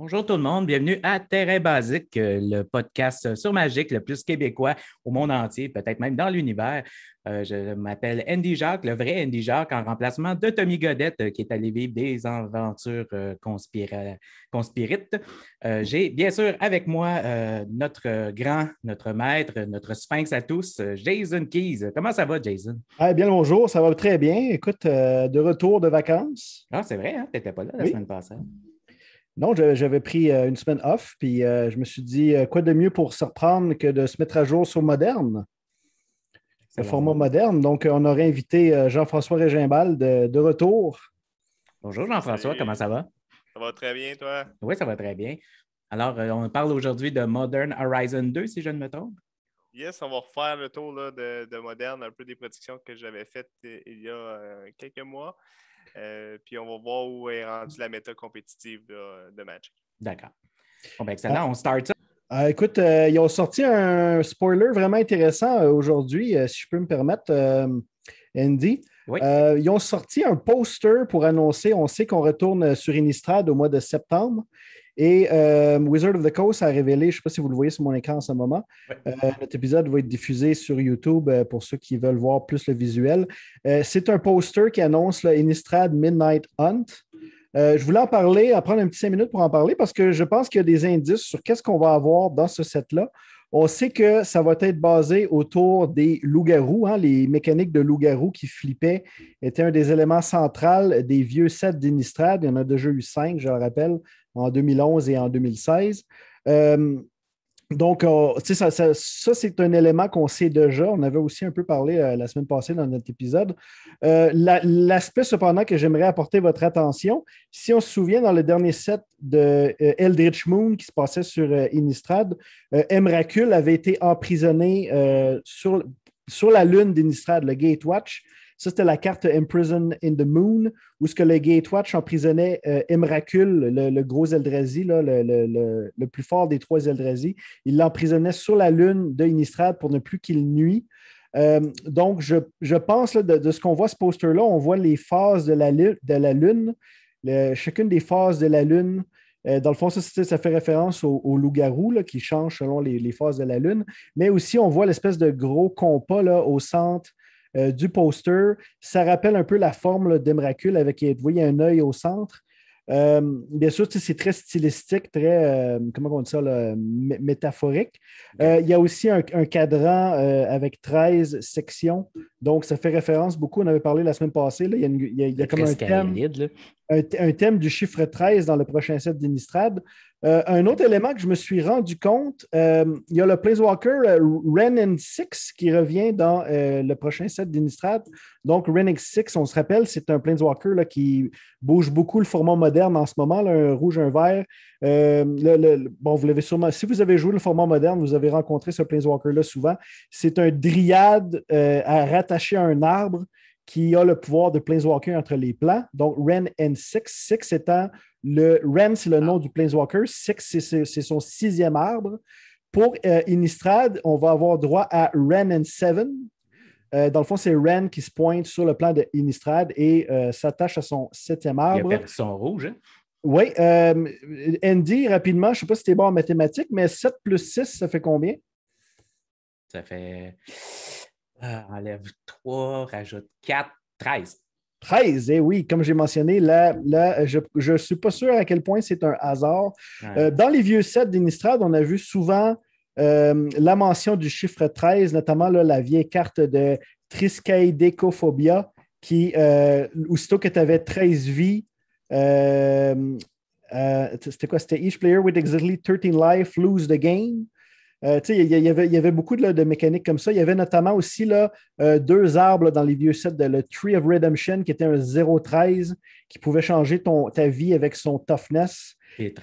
Bonjour tout le monde, bienvenue à Terrain Basique, euh, le podcast sur Magique, le plus québécois au monde entier, peut-être même dans l'univers. Euh, je m'appelle Andy Jacques, le vrai Andy Jacques, en remplacement de Tommy Godette, euh, qui est allé vivre des aventures conspirites. J'ai bien sûr avec moi notre grand, notre maître, notre sphinx à tous, Jason Keys. Comment ça va, Jason? Eh bien bonjour, ça va très bien. Écoute, de retour de vacances. Ah, c'est vrai, hein? tu n'étais pas là la semaine passée. Non, j'avais pris euh, une semaine off, puis euh, je me suis dit, euh, quoi de mieux pour se reprendre que de se mettre à jour sur moderne? le format moderne. Donc, on aurait invité Jean-François Régimbal de, retour. Bonjour Jean-François, comment ça va? Ça va très bien, toi? Oui, ça va très bien. Alors, on parle aujourd'hui de Modern Horizon 2, si je ne me trompe. Yes, on va refaire le tour de, Modern, un peu des prédictions que j'avais faites il y a quelques mois. Euh, puis on va voir où est rendue la méta compétitive de Magic. D'accord. Bon, ben, excellent, on, start euh, écoute, euh, ils ont sorti un spoiler vraiment intéressant aujourd'hui, si je peux me permettre, Andy. Oui. ils ont sorti un poster pour annoncer, on sait qu'on retourne sur Innistrad au mois de septembre. Et euh, Wizard of the Coast a révélé, je ne sais pas si vous le voyez sur mon écran en ce moment, euh, notre épisode va être diffusé sur YouTube euh, pour ceux qui veulent voir plus le visuel. c'est un poster qui annonce le Midnight Hunt. je voulais en parler, en prendre un petit cinq minutes pour en parler parce que je pense qu'il y a des indices sur qu'est-ce qu'on va avoir dans ce set-là. On sait que ça va être basé autour des loups-garous. Hein. les mécaniques de loups-garous qui flippaient étaient un des éléments centraux des vieux sets d'Inistrad. Il y en a déjà eu cinq, je le rappelle, en 2011 et en 2016. Euh, donc, euh, ça, c'est un élément qu'on sait déjà. On avait aussi un peu parlé euh, la semaine passée dans notre épisode. L'aspect, cependant, que j'aimerais apporter votre attention, si on se souvient dans le dernier set de Eldritch Moon qui se passait sur Innistrad, Emrakul avait été emprisonné sur, sur la lune d'Innistrad, le Gatewatch. Ça, c'était la carte Imprison in the Moon, où ce que le Gatewatch emprisonnait euh, le, gros Eldrazi, le, plus fort des trois Eldrazi. Il l'emprisonnait sur la lune de Inistrad pour ne plus qu'il nuit. Euh, donc, je, pense de, ce qu'on voit ce poster-là, on voit les phases de la, lune, chacune des phases de la lune euh, dans le fond, ça, ça fait référence au, loup-garou qui change selon les, phases de la Lune. Mais aussi, on voit l'espèce de gros compas au centre euh, du poster. Ça rappelle un peu la forme d'Emracule avec, vous voyez, un œil au centre. Euh, bien sûr, c'est très stylistique, très, euh, comment on dit ça, métaphorique. il y a aussi un, cadran avec 13 sections, donc ça fait référence beaucoup, on avait parlé la semaine passée, il y a, comme un thème, un, thème du chiffre 13 dans le prochain set d'Inistrad. Euh, un autre élément que je me suis rendu compte, euh, il y a le Planeswalker euh, Ren 6 qui revient dans euh, le prochain set d'Inistrad. Donc, Ren 6 on se rappelle, c'est un Planeswalker qui bouge beaucoup le format moderne en ce moment, un rouge, un vert. bon, vous l'avez sûrement, si vous avez joué le format moderne, vous avez rencontré ce Planeswalker-là souvent. C'est un dryade à rattacher à un arbre qui a le pouvoir de Planeswalker entre les plans. Donc, Ren and Six. Six étant le. Ren, c'est le ah. nom du Planeswalker. Six, c'est son sixième arbre. Pour euh, Innistrad, on va avoir droit à Ren and Seven. Euh, dans le fond, c'est Ren qui se pointe sur le plan de Innistrad et euh, s'attache à son septième arbre. Il a perdu son rouge. Hein? Oui. Euh, Andy, rapidement, je ne sais pas si tu es bon en mathématiques, mais 7 plus 6, ça fait combien? Ça fait. Euh, enlève 3, rajoute 4, 13. 13, et oui, comme j'ai mentionné, là, je ne suis pas sûr à quel point c'est un hasard. Euh, dans les vieux sets d'Inistrad, on a vu souvent euh, la mention du chiffre 13, notamment la vieille carte de d'écophobia qui, aussitôt que tu avais 13 vies, c'était quoi? C'était Each player with exactly 13 life lose the game. Euh, il y, avait, beaucoup de, mécaniques comme ça. Il y avait notamment aussi là, euh, deux arbres dans les vieux sets, de, le Tree of Redemption, qui était un 0.13, qui pouvait changer ton, ta vie avec son toughness.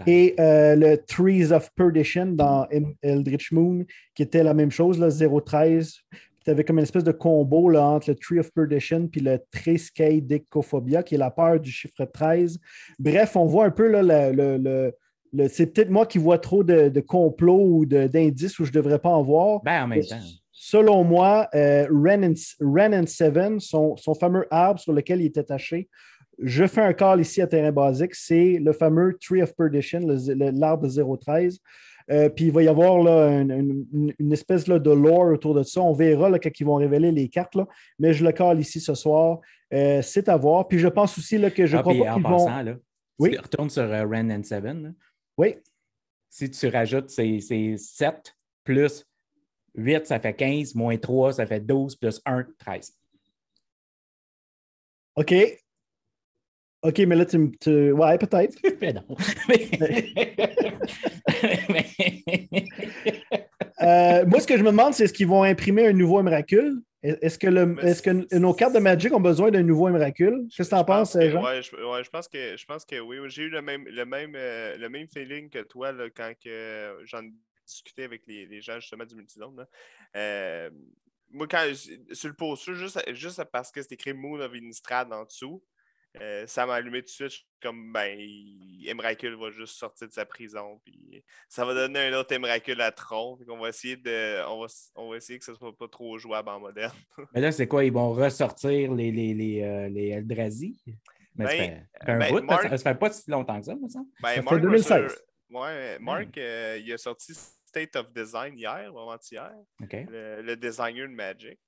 Et, euh, le Trees of Perdition dans Eldritch Moon, qui était la même chose, le 0.13. Tu avais comme une espèce de combo là, entre le Tree of Perdition et le Triskaidekophobia qui est la peur du chiffre 13. Bref, on voit un peu le c'est peut-être moi qui vois trop de, complots ou d'indices où je ne devrais pas en voir. Ben, en même temps. Selon moi, euh, Ren, and, Seven, son, fameux arbre sur lequel il est attaché, je fais un call ici à terrain basique, c'est le fameux Tree of Perdition, l'arbre 013. Euh, puis il va y avoir une, espèce de lore autour de ça. On verra quand ils vont révéler les cartes. Mais je le call ici ce soir. Euh, c'est à voir. Puis je pense aussi que je ah, crois pas qu'ils vont... Oui? sur Ren and oui. Si tu rajoutes ces, 7 plus 8, ça fait 15, moins 3, ça fait 12, plus 1, 13. OK. OK, mais là, tu. tu... Ouais, peut-être. mais non. Euh, moi, ce que je me demande, c'est est-ce qu'ils vont imprimer un nouveau miracle est-ce que, nos cartes de Magic ont besoin d'un nouveau miracle? Qu'est-ce que tu en penses, Jean? Oui, je, pense que, je pense que oui. J'ai eu le même, le même, euh, feeling que toi quand que j'en discutais avec les, les, gens justement du multizone. Euh, moi, quand, sur le post, juste, juste parce que c'est écrit Moon of Innistrad en dessous, euh, ça m'a allumé tout de suite. comme, ben, Emrakul va juste sortir de sa prison. Puis ça va donner un autre Emrakul à Tron. on va essayer de, on va, essayer que ce soit pas trop jouable en moderne. Mais là, c'est quoi? Ils vont ressortir les, les, les, euh, les Eldrazi? Mais ça, ben, fait, fait ben, bout, ça, fait pas si longtemps que ça, ben, ça. Ben, 2016. ouais, Mark, hmm. euh, il a sorti State of Design hier, avant-hier. Okay. Le, le designer de Magic.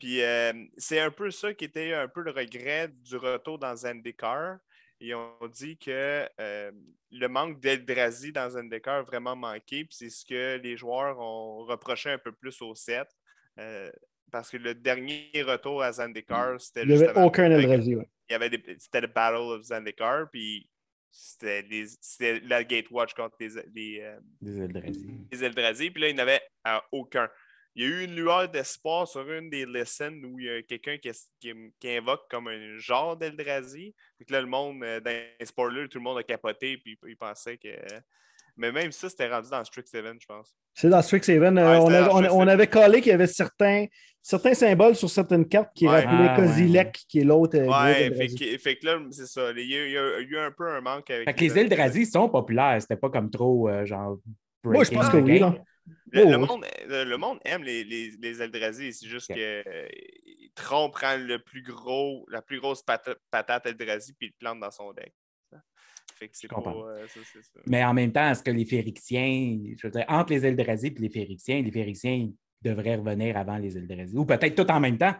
Puis euh, c'est un peu ça qui était un peu le regret du retour dans Zendikar. Ils ont dit que euh, le manque d'Eldrazi dans Zendikar a vraiment manqué. Puis c'est ce que les joueurs ont reproché un peu plus au set. Euh, parce que le dernier retour à Zendikar, mm. c'était Il n'y avait aucun Eldrazi, oui. c'était le Battle of Zendikar. Puis c'était la Gatewatch contre les, les, les Eldrazi. Les Puis là, il n'y avait aucun il y a eu une lueur d'espoir sur une des scènes où il y a quelqu'un qui, qui, invoque comme un genre d'Eldrazi. Puis là, le monde, euh, dans les spoilers, tout le monde a capoté, puis il pensait que. Mais même ça, c'était rendu dans Seven je pense. C'est dans Strix euh, Ouais, on, avait, on, avait collé qu'il y avait certains, certains symboles sur certaines cartes qui rappelaient ah, Kozilek, qui est l'autre. Euh, ouais, fait que, là, c'est ça. Il y, a, eu un peu un manque avec. Fait que les Eldrazi sont populaires. C'était pas comme trop, genre. Moi, je pense que oui. Le, oh, monde, euh, le, monde, aime les, les, les Eldrazi, c'est juste que euh, prend le plus gros, la plus grosse patate, Eldrazi puis il plante dans son deck. Fait que euh, Mais en même temps, est-ce que les Férixiens, je entre les Eldrazi et les Férixiens, les Férixiens devraient revenir avant les Eldrazi, ou peut-être tout en même temps.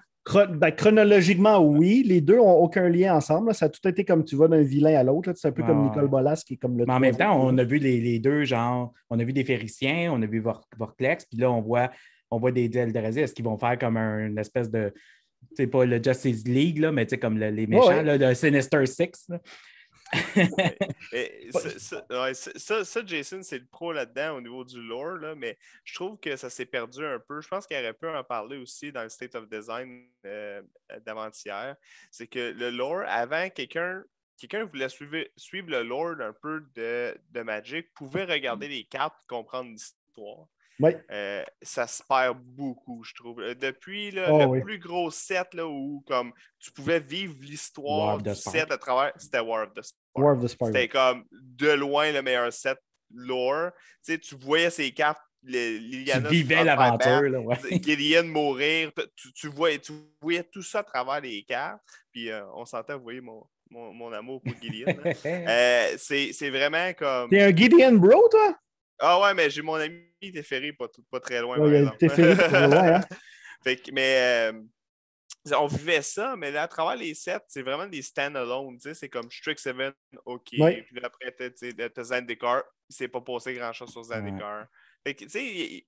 Ben, chronologiquement, oui. Les deux n'ont aucun lien ensemble. Ça a tout été comme tu vas d'un vilain à l'autre. C'est un peu comme Nicole Bolas qui est comme le. en même temps, on a vu les, les, deux, genre, on a vu des Fériciens, on a vu Vor puis là, on voit, on voit des Eldrazi. Est-ce qu'ils vont faire comme une espèce de. sais, pas le Justice League, là, mais tu sais, comme les méchants, le Sinister Six ça, Jason, c'est le pro là-dedans au niveau du lore, mais je trouve que ça s'est perdu un peu. Je pense qu'il aurait pu en parler aussi dans le State of Design euh, d'avant-hier. C'est que le lore, avant, quelqu'un quelqu'un voulait suivre, suivre, le lore d'un peu de, de Magic, pouvait regarder mm. les cartes, comprendre l'histoire. Euh, ça se perd beaucoup, je trouve. Euh, depuis ah le plus gros set là, où comme, tu pouvais vivre l'histoire du set à travers, c'était War of the Spark. War of the C'était comme de loin le meilleur set lore. Tu, tu voyais ces cartes Liliana tu vivais l'aventure. Ouais. mourir. Tu, voyais, tout ça à travers les cartes. Puis euh, on sentait vous voyez mon, amour pour Gillian. c'est, c'est vraiment comme. T'es un Gideon Bro, toi? Ah ouais, mais j'ai mon ami il était pas, pas très loin. Ouais, il très loin, hein. mais euh, on vivait ça, mais à travers les sets, c'est vraiment des stand-alone. C'est comme Strict 7 OK. Ouais. Puis là, après, il Zendikar. s'est pas passé grand-chose sur Zendikar. Fait que, tu sais,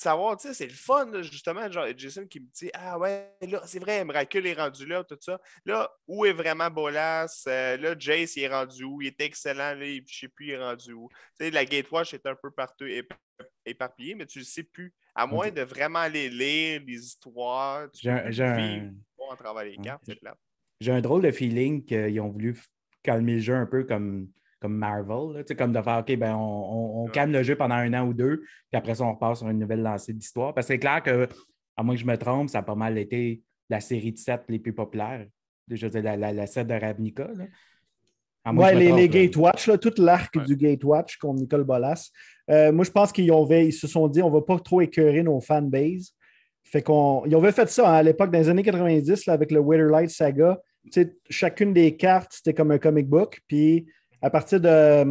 savoir, tu sais, c'est le fun, justement, genre Jason qui me dit Ah ouais, là, c'est vrai, Miracle est rendu là, tout ça. Là, où est vraiment Bolas? Euh, là, Jace, il est rendu où? Il est excellent, là, je sais plus, il est rendu où. Tu sais, la Gatewatch est un peu partout éparpillée, mais tu ne sais plus. À moins de vraiment aller lire, les histoires, J'ai un drôle de feeling qu'ils ont voulu calmer le jeu un peu comme comme Marvel, sais, comme de faire OK, ben on, calme le jeu pendant un an ou deux, puis après ça, on repart sur une nouvelle lancée d'histoire. Parce que c'est clair que, à moins que je me trompe, ça a pas mal été la série de sept les plus populaires. Je veux la, la, set de Ravnica. Là. les, Gatewatch, là, tout l'arc du Gatewatch contre Nicole Bolas. Euh, moi, je pense qu'ils ont, ils se sont dit on va pas trop écœurer nos fanbases. Fait qu'on, ils avaient fait ça hein, à l'époque, dans les années 90, là, avec le Light Saga. sais, chacune des cartes, c'était comme un comic book. Puis à partir de euh,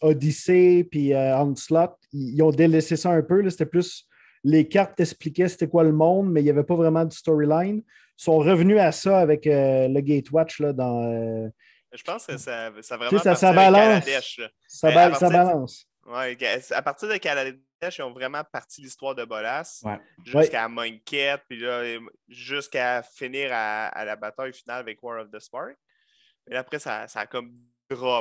Odyssée Odyssey puis euh, ils, ont délaissé ça un peu. C'était plus les cartes expliquaient c'était quoi le monde, mais il n'y avait pas vraiment de storyline. Ils sont revenus à ça avec euh, le Gatewatch là, dans. Euh, Je pense que ça, ça vraiment. ça, balance. ça, balance. à partir de Kaladesh, ils ont vraiment parti l'histoire de Bolas jusqu'à Monkette, puis jusqu'à finir à, la bataille finale avec War of the Spark. Et après, ça, ça a comme Là,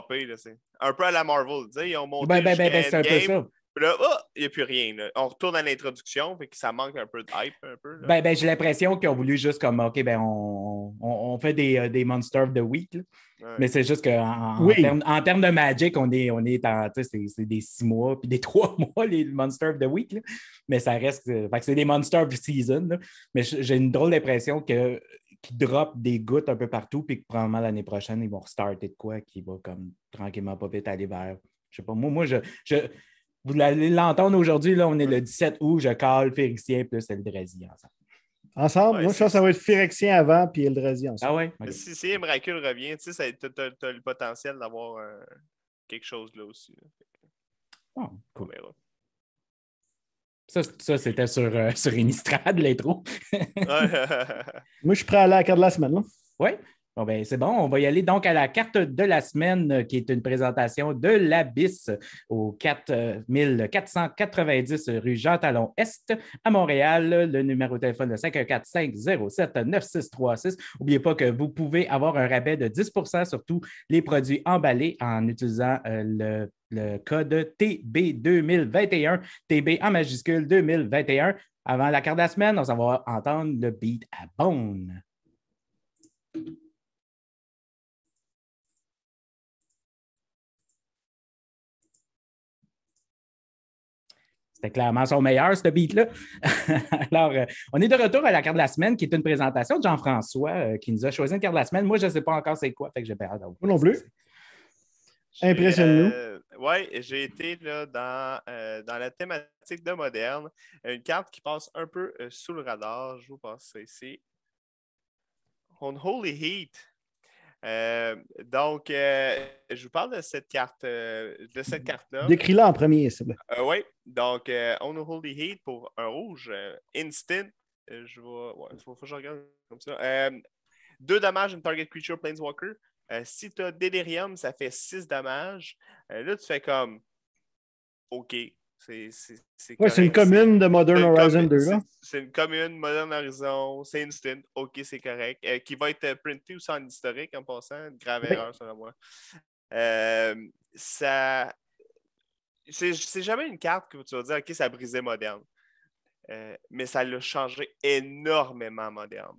un peu à la Marvel. Ils ont monté ben, ben, ben, ben un peu ça. Oh, il n'y a plus rien. On retourne à l'introduction, fait que ça manque un peu de hype. ben, ben, j'ai l'impression qu'ils ont voulu juste comme, OK, ben, on, on, fait des, euh, des Monsters of the Week. Mais c'est juste qu'en en, en termes de Magic, on est, on est en, c'est des six mois, puis des trois mois, les Monsters of the Week. Mais ça reste, euh, c'est des Monsters of the Season. Mais j'ai une drôle d'impression que qui drop des gouttes un peu partout, puis que probablement l'année prochaine, ils vont restarter de quoi qui va comme tranquillement pas vite aller vers. Je sais pas, moi, moi, je. je vous allez l'entendre aujourd'hui, là, on est le 17 août, je cale Férixien plus Eldrazi ensemble. Ensemble? moi, je pense que ça va être Férixien avant puis Eldrazi ensemble. Ah ouais? Si, si revient, tu sais, tu as, le potentiel d'avoir euh, quelque chose là aussi. bon Oh, ah, cool. Ça, ça c'était sur, euh, sur l'intro. Moi, je suis prêt à aller à la carte de la semaine. Oui. Ben, c'est bon. On va y aller donc à la carte de la semaine, euh, qui est une présentation de l'Abyss au 4490 rue Jean-Talon Est à Montréal. Le numéro de téléphone est 514-507-9636. N'oubliez pas que vous pouvez avoir un rabais de 10 sur tous les produits emballés en utilisant euh, le code TB2021, TB en majuscule 2021. Avant la carte de la semaine, on va entendre le beat à Bone. C'était clairement son meilleur, ce beat-là. Alors, euh, on est de retour à la carte de la semaine, qui est une présentation de Jean-François, euh, qui nous a choisi une carte de la semaine. Moi, je ne sais pas encore c'est quoi, fait que j'ai perdu. Moi non plus. Impressionnant. Euh, oui, j'ai été dans, la thématique de moderne. Une carte qui passe un peu sous le radar. Je vous passe ça ici. On Holy Heat euh, donc, euh, je vous parle de cette carte, euh, de cette carte-là. Décris-la en premier, s'il vous plaît. oui. Donc, on a Holy Heat pour un rouge instant. je vois. Ouais, faut, que je regarde comme ça. deux dommages une target creature planeswalker. si tu as Delirium, ça fait six dommages. là, tu fais comme OK, c'est une commune de Modern Horizon 2. C'est une commune Modern Horizon, c'est Instant, ok, c'est correct. Euh, qui va être euh, printé aussi en historique en passant, grave erreur selon moi. Euh, ça. C'est jamais une carte que tu vas dire, ok, ça a brisé moderne. mais ça l'a changé énormément moderne.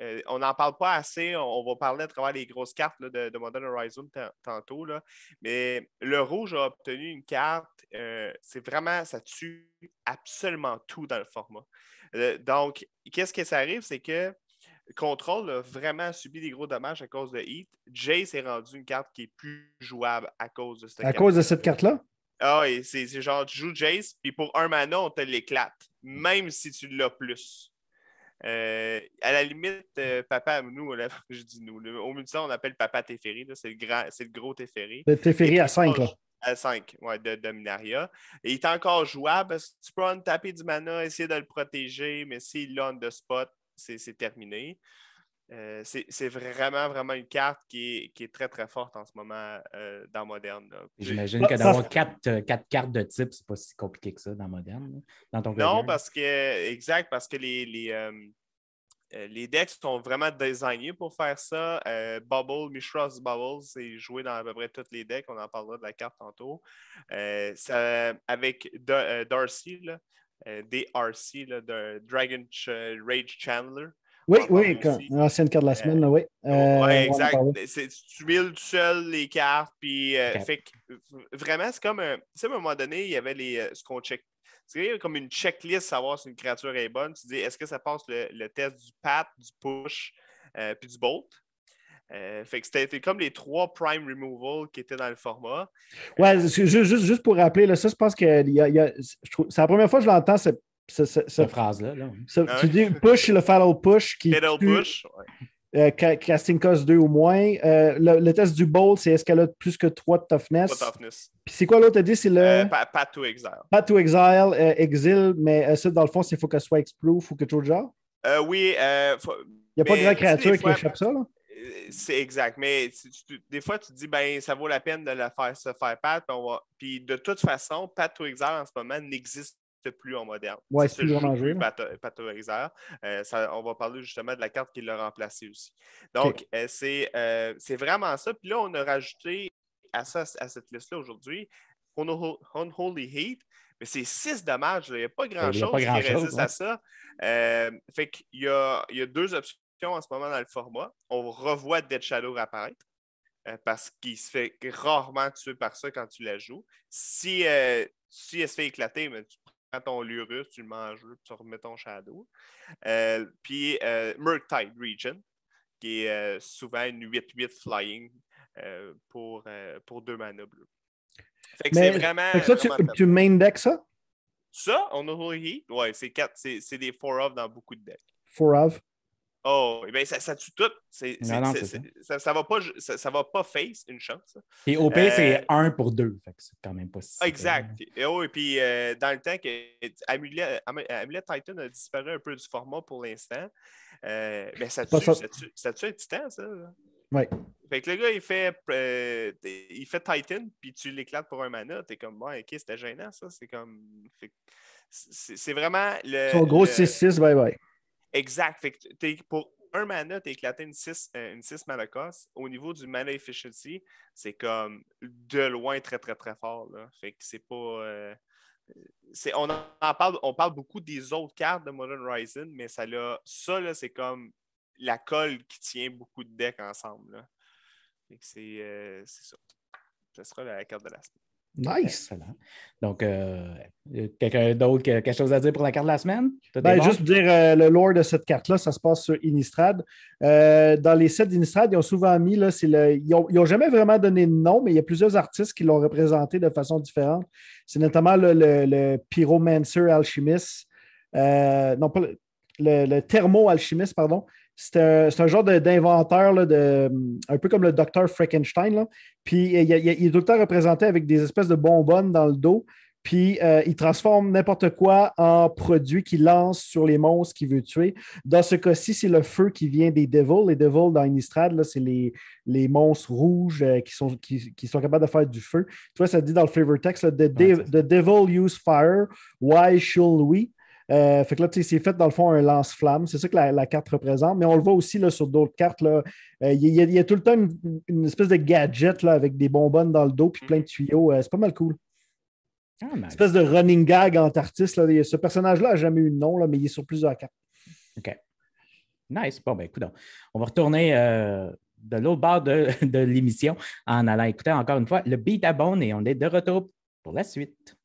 Euh, on n'en parle pas assez, on, va parler à travers les grosses cartes de, Modern Horizon tantôt, mais le rouge a obtenu une carte, euh, c'est vraiment, ça tue absolument tout dans le format. Euh, donc, qu'est-ce que ça arrive, c'est que Control a vraiment subi des gros dommages à cause de Heat. Jace est rendu une carte qui est plus jouable à cause de cette à carte. À cause de cette carte-là? Ah, oui, c'est genre, tu joues Jace, puis pour un mana, on te l'éclate, même si tu l'as plus. Euh, à la limite, euh, papa, nous, je dis nous, le, au ça, on appelle papa Teferi, c'est le, gros Teferi. Le Teferi à 5, À 5, ouais, de Dominaria. Et il est encore jouable parce que tu peux en taper du mana, essayer de le protéger, mais s'il l'a on the spot, c'est terminé. Euh, c'est vraiment, vraiment une carte qui est, très, très forte en ce moment euh, dans Moderne. J'imagine que d'avoir quatre, euh, quatre, cartes de type, c'est pas si compliqué que ça dans Moderne. non, parce que, exact, parce que les, decks sont vraiment designés pour faire ça. Bubble, Mishra's Bubbles, c'est joué dans à peu près tous les decks. On en parlera de la carte tantôt. avec Darcy, DRC, de Dragon Rage Chandler. Oui, oui, l'ancienne carte de la euh, semaine, là, oui. oui, euh, exact. tu builds tout seul les cartes, puis euh, vraiment, c'est comme un. Tu sais, à un moment donné, il y avait les, ce qu'on check. C'est comme une checklist, savoir si une créature est bonne. Tu dis, est-ce que ça passe le, test du pat, du push, puis du bolt? fait que c'était comme les trois prime removal qui étaient dans le format. Ouais, juste, juste, pour rappeler, là, ça, je pense que c'est la première fois que je l'entends, cette phrase-là. Ah tu dis push, le follow push. Qui push. Euh, casting cost 2 ou moins. Euh, le, test du bowl, c'est est-ce qu'elle a plus que 3 de toughness? toughness. Puis c'est quoi l'autre? Tu dit c'est le. Euh, pat to exile. pat to exile, exile mais ça, dans le fond, c'est faut qu'elle soit exproof ou quelque chose de genre? oui. Il n'y a pas de vraie créature qui échappe ça, là? C'est exact. Mais des fois, tu te dis, ben, ça vaut la peine de la faire, se faire pat. Puis, puis de toute façon, pat to exile en ce moment n'existe c'est plus en moderne. Oui, c'est en jeu euh, on va parler justement de la carte qui l'a remplacée aussi. Donc, euh, euh, c'est, vraiment ça. Puis là, on a rajouté à, à cette liste-là aujourd'hui Unholy Heat. Mais c'est six dommages. Il n'y a pas grand-chose qui résiste à ça. fait qu'il il y a deux options en ce moment dans le format. On revoit Dead Shadow apparaître parce qu'il se fait rarement tuer par ça quand tu la joues. Si, si elle se fait éclater, mais tu quand on Lurus, tu le manges, tu remets ton Shadow. Euh, puis euh, Murktide Region, qui est euh, souvent une 8-8 flying euh, pour, pour deux mana bleus. Fait que c'est vraiment. Fait ça, tu, tu main deck ça? Ça, on a oui, c'est quatre. C'est des 4 of dans beaucoup de decks. 4 of. Oh, eh ça, ça tue tout. ça. Ça, va pas, face, une chance. Hein. Et au pire, c'est 1 euh, pour 2. c'est quand même pas si. Exact. Hein. Et, oh, et puis, euh, dans le temps que Amulet, Titan a disparu un peu du format pour l'instant, mais euh, ben, ça tue, tue, ça tue, un titan, ça. Oui. Fait que le gars, il fait, il fait Titan, puis tu l'éclates pour un mana. T'es comme, bon, ok, c'était gênant, ça. C'est comme. C'est, c'est vraiment le. Son gros 6-6, bye bye. Exact. pour un mana, as éclaté une 6 euh, mana cost. Au niveau du mana efficiency, c'est comme de loin très, très, très fort. Fait que c'est pas. Euh, on, parle, on parle beaucoup des autres cartes de Modern Horizon, mais ça, c'est comme la colle qui tient beaucoup de decks ensemble. Fait que c'est euh, ça. Ce sera la carte de la semaine. Nice. Donc, euh, euh, quelqu'un d'autre qui a quelque chose à dire pour la carte de la semaine? Ben, juste dire euh, le lore de cette carte-là, ça se passe sur Innistrad. dans les sets d'Innistrad, ils ont souvent mis, là, le, ils n'ont jamais vraiment donné de nom, mais il y a plusieurs artistes qui l'ont représenté de façon différente. C'est notamment le, le, pyromancer alchimiste, non pas le, le thermo-alchimiste, pardon, c'est un, genre d'inventeur, un peu comme le docteur Frankenstein. Puis il, est tout le temps représenté avec des espèces de bonbonnes dans le dos. Puis euh, il transforme n'importe quoi en produit qu'il lance sur les monstres qu'il veut tuer. Dans ce cas-ci, c'est le feu qui vient des Devils. Les Devils dans Innistrad, c'est les, les, monstres rouges euh, qui, sont, qui, sont capables de faire du feu. Tu vois, ça dit dans le flavor text, the, Devil use fire, why should we? Euh, fait que là, c'est fait dans le fond un lance-flamme. C'est ça que la, carte représente, mais on le voit aussi là, sur d'autres cartes. Euh, il y, a tout le temps une, espèce de gadget là, avec des bonbonnes dans le dos puis plein de tuyaux. Euh, c'est pas mal cool. Ah, espèce de running gag antartiste. Là. Ce personnage-là n'a jamais eu de nom, là, mais il est sur plusieurs cartes. OK. Nice. Bon, ben écoute, on va retourner de l'autre bord de, l'émission en allant écouter encore une fois le beat à et on est de retour pour la suite.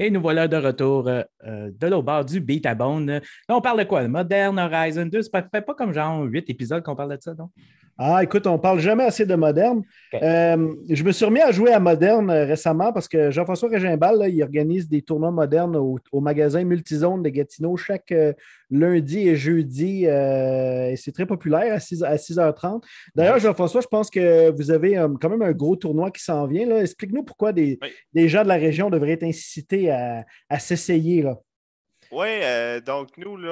Et nous voilà de retour euh, euh, de l'autre bord du Beat on parle de quoi? Le Modern Horizon 2, ça fait pas comme genre huit épisodes qu'on parle de ça, non? Ah, écoute, on parle jamais assez de moderne. Euh, je me suis remis à jouer à moderne euh, récemment parce que Jean-François Régimbal, il organise des tournois modernes au, magasin Multizone de Gatineau chaque euh, lundi et jeudi. c'est très populaire à, 6, h 30 D'ailleurs, Jean-François, je pense que vous avez quand même un gros tournoi qui s'en vient. Explique-nous pourquoi des, gens de la région devraient être incités à, s'essayer. Oui, euh, donc nous, là,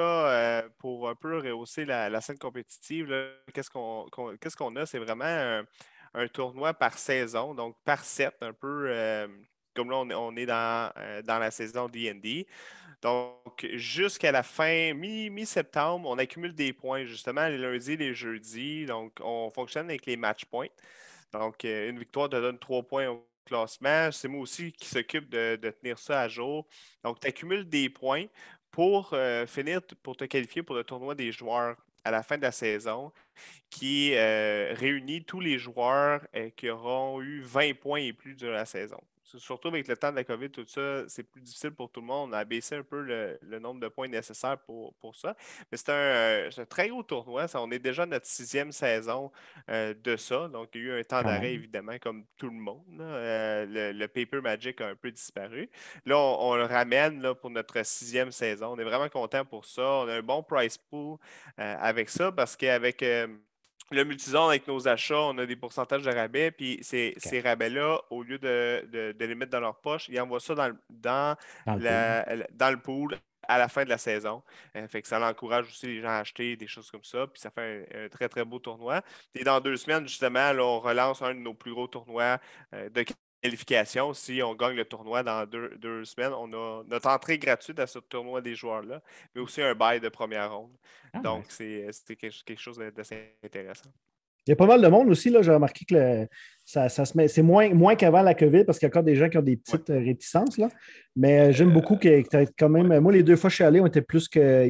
euh, pour un peu rehausser la, scène compétitive, qu'est-ce qu'on a? C'est vraiment un, tournoi par saison, donc par set, un peu euh, comme là, on, est dans, la saison DD. Donc, jusqu'à la fin, mi-septembre, on accumule des points, justement, les lundis, les jeudis. Donc, on fonctionne avec les match points. Donc, une victoire te donne trois points au classement. C'est moi aussi qui s'occupe de, tenir ça à jour. Donc, tu accumules des points pour euh, finir, pour te qualifier pour le tournoi des joueurs à la fin de la saison, qui euh, réunit tous les joueurs euh, qui auront eu 20 points et plus durant la saison. Surtout avec le temps de la COVID, tout ça, c'est plus difficile pour tout le monde. On a baissé un peu le, nombre de points nécessaires pour, ça. Mais euh, c'est un, très gros tournoi. on est déjà notre sixième saison euh, de ça. Donc, il y a eu un temps ah d'arrêt, évidemment, comme tout le monde. Euh, le, Paper Magic a un peu disparu. Là, on, le ramène pour notre sixième saison. On est vraiment content pour ça. On a un bon price pool avec ça parce qu'avec le multisonde avec nos achats, on a des pourcentages de rabais, puis ces, rabais-là, au lieu de, les mettre dans leur poche, ils envoient ça dans, le, pool. à la fin de la saison. Euh, fait ça encourage aussi les gens à acheter des choses comme ça. Puis ça fait un, très, très beau tournoi. Et dans deux semaines, justement, on relance un de nos plus gros tournois euh, de qualification. Si on gagne le tournoi dans deux, semaines, on a notre entrée gratuite à ce tournoi des joueurs-là, mais aussi un bail de première ronde. Ah, Donc, c'était c'est quelque chose d'assez intéressant. Il y a pas mal de monde aussi. J'ai remarqué que ça, se met. C'est moins, moins qu'avant la COVID parce qu'il y a encore des gens qui ont des petites euh, réticences. Là. Mais euh, j'aime euh, beaucoup que, tu aies quand même. Moi, les deux fois que je suis allé, on était plus que.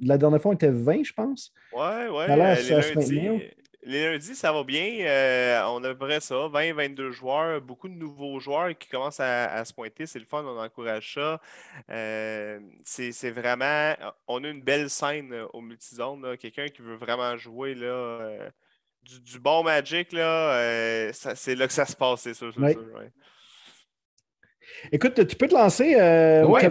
La dernière fois, on était 20, je pense. Ouais, ouais. ouais. Les lundis, ça va bien. Euh, on a vrai ça, 20-22 joueurs, beaucoup de nouveaux joueurs qui commencent à, se pointer. C'est le fun, on encourage ça. Euh, c'est vraiment. On a une belle scène euh, au multizone. Quelqu'un qui veut vraiment jouer là, du, bon Magic, là, c'est là que ça se passe, c'est sûr. Écoute, tu peux te lancer.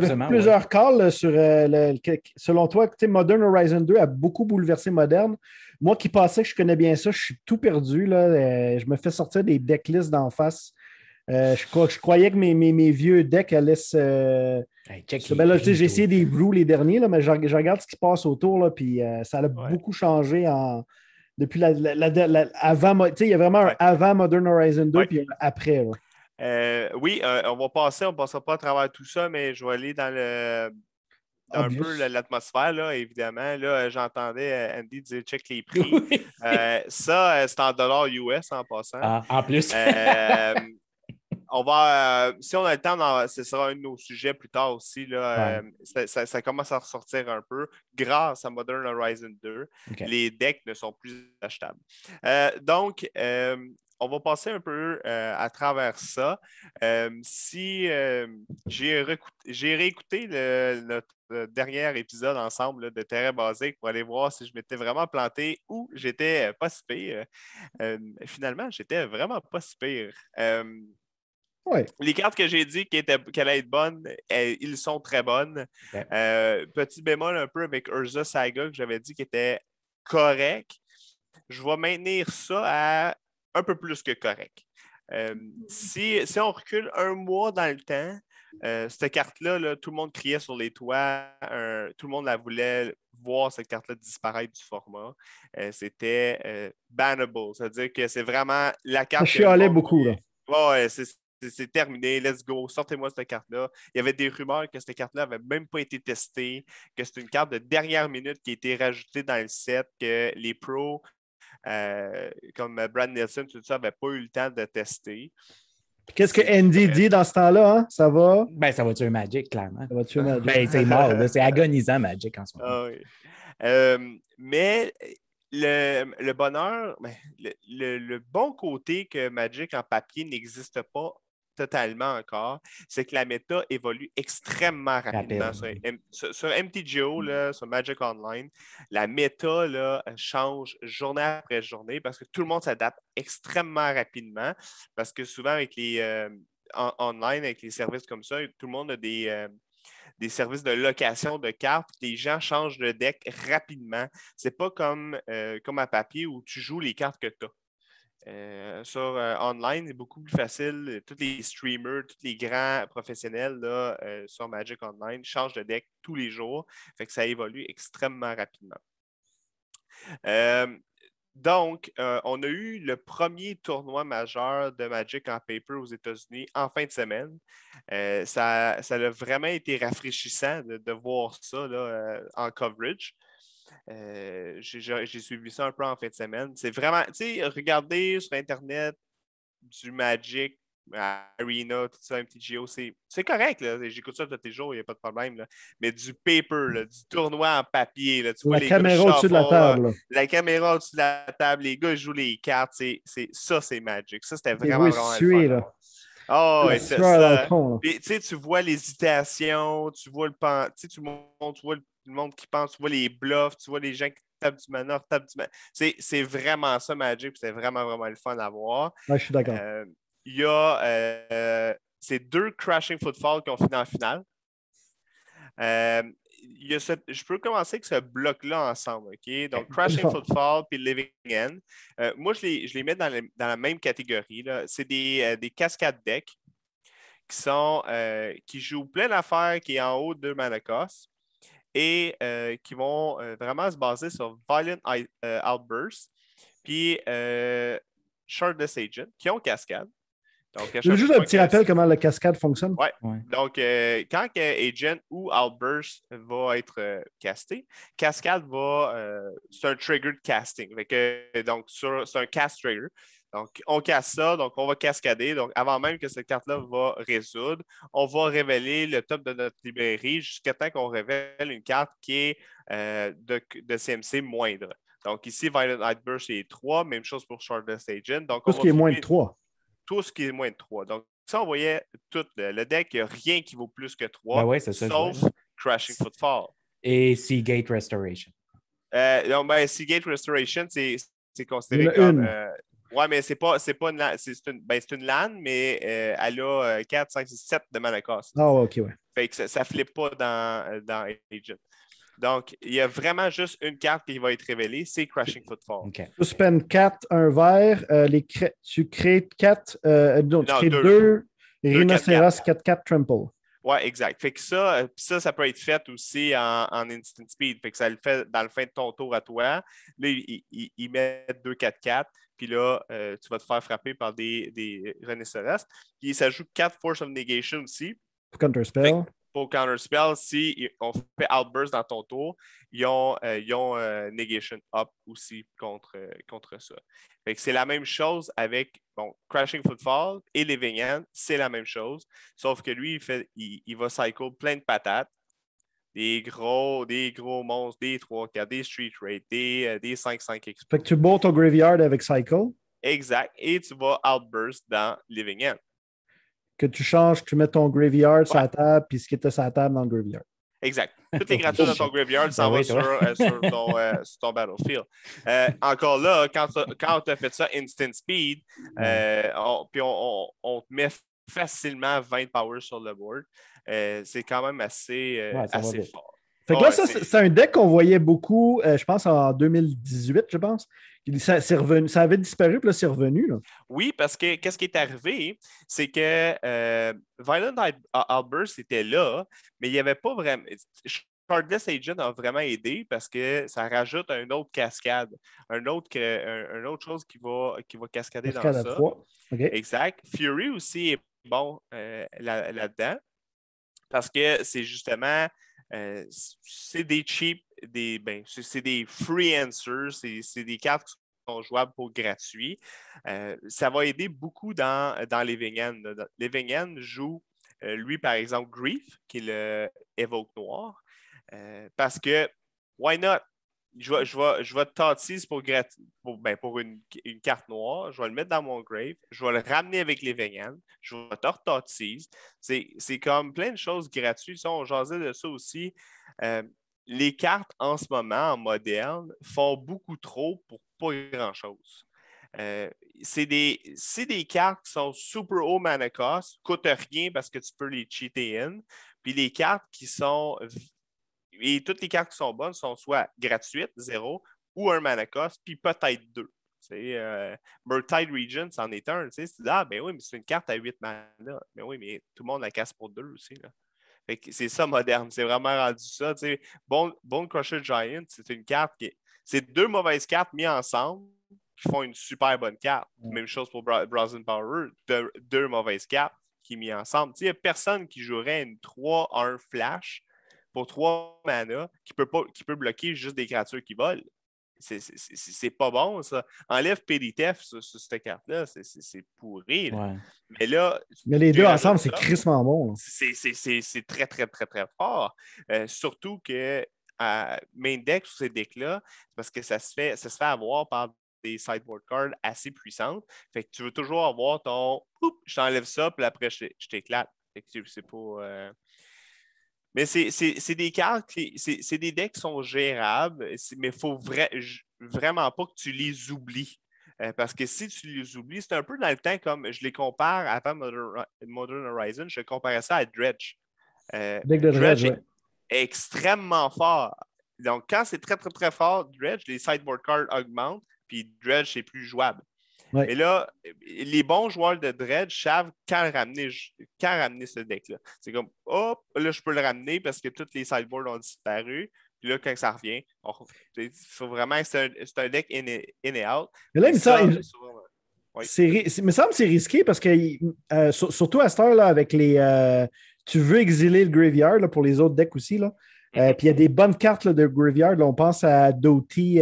tu plusieurs calls sur, le, selon toi, Modern Horizon 2 a beaucoup bouleversé Modern. Moi qui passais, que je connais bien ça, je suis tout perdu. Là. Euh, je me fais sortir des decklists d'en face. Euh, je, croyais que mes, vieux decks allaient se. j'ai essayé des brews les derniers, là, mais je, regarde ce qui passe autour, là, puis euh, ça a beaucoup changé depuis la, Il y a vraiment un avant Modern Horizon 2 puis après. oui, on va passer, on ne passera pas à travers tout ça, mais je vais aller dans le un peu l'atmosphère, là, évidemment. Là, euh, j'entendais euh, Andy dire check les prix. Euh, ça, c'est en dollars US en passant. Ah, en plus. on va, si on a le temps, ce sera un de nos sujets plus tard aussi. Là, ça, commence à ressortir un peu grâce à Modern Horizon 2. Les decks ne sont plus achetables. donc, on va passer un peu euh, à travers ça. Euh, si euh, j'ai réécouté notre dernier épisode ensemble de Terrain Basique pour aller voir si je m'étais vraiment planté ou j'étais pas si pire. finalement, j'étais vraiment pas si pire. Les cartes que j'ai dit qu'elles allaient être bonnes, elles, sont très bonnes. petit bémol un peu avec Urza Saga que j'avais dit qui était correct. Je vais maintenir ça à un peu plus que correct. Euh, si, on recule un mois dans le temps, euh, cette carte-là, tout le monde criait sur les toits, tout le monde la voulait voir cette carte-là disparaître du format. Euh, c'était bannable, c'est-à-dire que c'est vraiment la carte. Je suis allé beaucoup. Là. ouais, c'est, terminé, let's go, sortez-moi cette carte-là. Il y avait des rumeurs que cette carte-là n'avait même pas été testée, que c'est une carte de dernière minute qui a été rajoutée dans le set, que les pros euh, comme euh, Brad Nelson tout ça, n'avait pas eu le temps de tester. Qu'est-ce que Andy dit dans ce temps-là? Hein? Ça va? Ben, ça va tuer Magic, clairement. Magic. Ben, c'est mort. c'est agonisant, Magic, en ce moment. Ah euh, mais le, bonheur, ben, le, bon côté que Magic en papier n'existe pas totalement encore, c'est que la méta évolue extrêmement rapidement. Sur, MTGO, mm. sur Magic Online, la méta change journée après journée parce que tout le monde s'adapte extrêmement rapidement. Parce que souvent, avec les euh, online, avec les services comme ça, tout le monde a des. Euh, des services de location de cartes, les gens changent de deck rapidement. Ce n'est pas comme, euh, comme à papier où tu joues les cartes que tu as. Euh, sur euh, online, c'est beaucoup plus facile. Tous les streamers, tous les grands professionnels euh, sur Magic Online changent de deck tous les jours. Fait que ça évolue extrêmement rapidement. donc, on a eu le premier tournoi majeur de Magic en paper aux États-Unis en fin de semaine. ça, ça a vraiment été rafraîchissant de, voir ça en coverage. Euh, j'ai suivi ça un peu en fin de semaine. C'est vraiment, tu sais, regarder sur Internet du Magic, Arena, tout ça, MTGO, c'est correct. J'écoute ça tous les jours, il n'y a pas de problème. Là. Mais du paper, du tournoi en papier. Là, tu la vois, les caméra au-dessus de la euh, table. la caméra au-dessus de la table, les gars jouent les cartes. c'est ça, c'est Magic. Ça, c'était vraiment, vraiment Oh, ça. tu vois l'hésitation, tu vois le pan, tu, montres, tu vois le le monde qui pense, tu vois les bluffs, tu vois les gens qui tapent du manor tapent du mana. C'est vraiment ça, Magic, c'est vraiment, vraiment le fun à voir. je suis d'accord. Euh, il y a euh, ces deux Crashing football qui ont fini en finale. Euh, je peux commencer avec ce bloc-là ensemble, Donc, Crashing Football puis Living End. moi, je les, je les mets dans, la même catégorie. C'est des, des cascades decks qui sont qui jouent plein d'affaires qui est en haut de Manacos et euh, qui vont euh, vraiment se baser sur Violent euh, Outburst puis Shardless Agent, qui ont cascade. veux juste un petit rappel comment la cascade fonctionne. Ouais. Donc, quand Agent ou Outburst va être casté, cascade va. c'est un triggered casting. donc, c'est un cast trigger. Donc, on casse ça, donc on va cascader. Donc, avant même que cette carte-là va résoudre, on va révéler le top de notre librairie jusqu'à temps qu'on révèle une carte qui est euh, de, de, CMC moindre. Donc, ici, Violent Nightburst, est 3, même chose pour Shardless Agent. Donc, tout ce qui est moins de 3. Tout ce qui est moins de 3. Donc, ça, on voyait tout le, deck, il n'y a rien qui vaut plus que 3, ben sauf Crashing Footfall. Et Seagate Restoration. Euh, ben, Seagate Restoration, c'est considéré comme. Euh, oui, mais c'est une LAN. mais euh, elle a 4, 5, 6, 7 de cost. Ah, OK, ouais. Fait que ça ne flippe pas dans, euh, dans Agent. Donc, il y a vraiment juste une carte qui va être révélée, c'est Crashing Footfall. Okay. Tu spends 4, un verre, euh, les tu crées 4, euh, tu crées 2, Rhinoceros 4-4 Trample. Oui, exact. Fait que ça, ça, ça peut être fait aussi en, instant speed. Fait que ça le fait dans le fin de ton tour à toi. Là, il, il mettent 2-4-4 puis là, euh, tu vas te faire frapper par des, des rhinocéros. Puis il s'ajoute 4 Force of Negation aussi. Pour Counterspell. Pour Counterspell, si on fait Outburst dans ton tour, ils ont, euh, euh, Negation Up aussi contre, contre ça. c'est la même chose avec Crashing Footfall et Living Hand, c'est la même chose. Sauf que lui, il, fait, il va cycle plein de patates des gros, des gros monstres, des 3-4, des Street Rate, des, 5-5 euh, Fait que tu montes ton graveyard avec Cycle. Exact. Et tu vas Outburst dans Living End. Que tu changes, tu mets ton graveyard sur la table, puis ce qui était sur la table dans le graveyard. Exact. Toutes les gratuit dans ton graveyard Ça ben va euh, euh, sur, ton, battlefield. encore là, quand tu as, fait ça instant speed, puis on, on, on, te met facilement 20 power sur le board. Euh, c'est quand même assez, euh, fort. Ah c'est un deck qu'on voyait beaucoup, euh, je pense, en 2018, je pense. Ça, ça avait disparu, puis là, c'est revenu. Oui, parce que qu'est-ce qui est arrivé, c'est que Violent Outburst était là, mais il n'y avait pas vraiment. Shardless Agent a vraiment aidé parce que ça rajoute un autre cascade, une autre, un, autre chose qui va, qui va cascader dans ça. Exact. Fury aussi est bon là dedans parce que c'est justement, euh, c'est des cheap, des, ben, c'est des free answers, c'est des cartes qui sont jouables pour gratuit. Euh, ça va aider beaucoup dans, dans les Vegan. Les Vegan joue, euh, lui, par exemple, Grief, qui est le évoque Noir, parce que, why not? je vais, je je te pour, pour, ben, pour une, carte noire. Je vais le mettre dans mon grave. Je vais le ramener avec les vegans. Je vais te c'est C'est comme plein de choses gratuites. on jasait de ça aussi. Euh, les cartes en ce moment, en moderne, font beaucoup trop pour pas grand-chose. Euh, c'est des, cartes qui sont super haut mana cost, coûtent rien parce que tu peux les cheater in. Puis les cartes qui sont et toutes les cartes qui sont bonnes sont soit gratuites, zéro, ou un mana cost, puis peut-être deux. Euh, Regent Region, c'en est un. Tu ah, ben oui, mais c'est une carte à 8 mana. Mais ben oui, mais tout le monde la casse pour deux aussi. c'est ça moderne. C'est vraiment rendu ça. Bone, Crusher Giant, c'est une carte qui. C'est deux mauvaises cartes mises ensemble qui font une super bonne carte. Même chose pour Bra Power, deux, mauvaises cartes qui mises ensemble. il n'y a personne qui jouerait une 3-1 flash pour 3 mana qui peut, pas, qui peut bloquer juste des créatures qui volent. C'est pas bon, ça. Enlève Péditef sur, cette carte-là, c'est pourri. Mais là. Mais les deux ensemble, c'est crissement bon. C'est très, très, très, très fort. Euh, surtout que à main deck sur ces decks-là, parce que ça se, fait, ça se avoir par des sideboard cards assez puissantes. Fait que tu veux toujours avoir ton Oups, je t'enlève ça, puis après je, t'éclate. Fait que c'est pas. Euh, mais c'est des cartes, c'est des decks qui sont gérables, mais il ne faut vraiment pas que tu les oublies. Euh, parce que si tu les oublies, c'est un peu dans le temps comme je les compare à Modern, Horizon, je compare ça à Dredge. Euh, Dredge, extrêmement fort. Donc, quand c'est très, très, très fort, Dredge, les sideboard cards augmentent, puis Dredge, c'est plus jouable et Mais là, les bons joueurs de Dread savent quand ramener, quand ramener ce deck-là. C'est comme, hop, là, je peux le ramener parce que tous les sideboards ont disparu. Puis là, quand ça revient, il faut vraiment. C'est un, deck in, et out. Mais là, il me semble. me que c'est risqué parce que, euh, surtout à cette heure-là, avec les. Euh, tu veux exiler le graveyard là, pour les autres decks aussi. Euh, mhm. puis il y a des bonnes cartes de Graveyard. on pense à Doty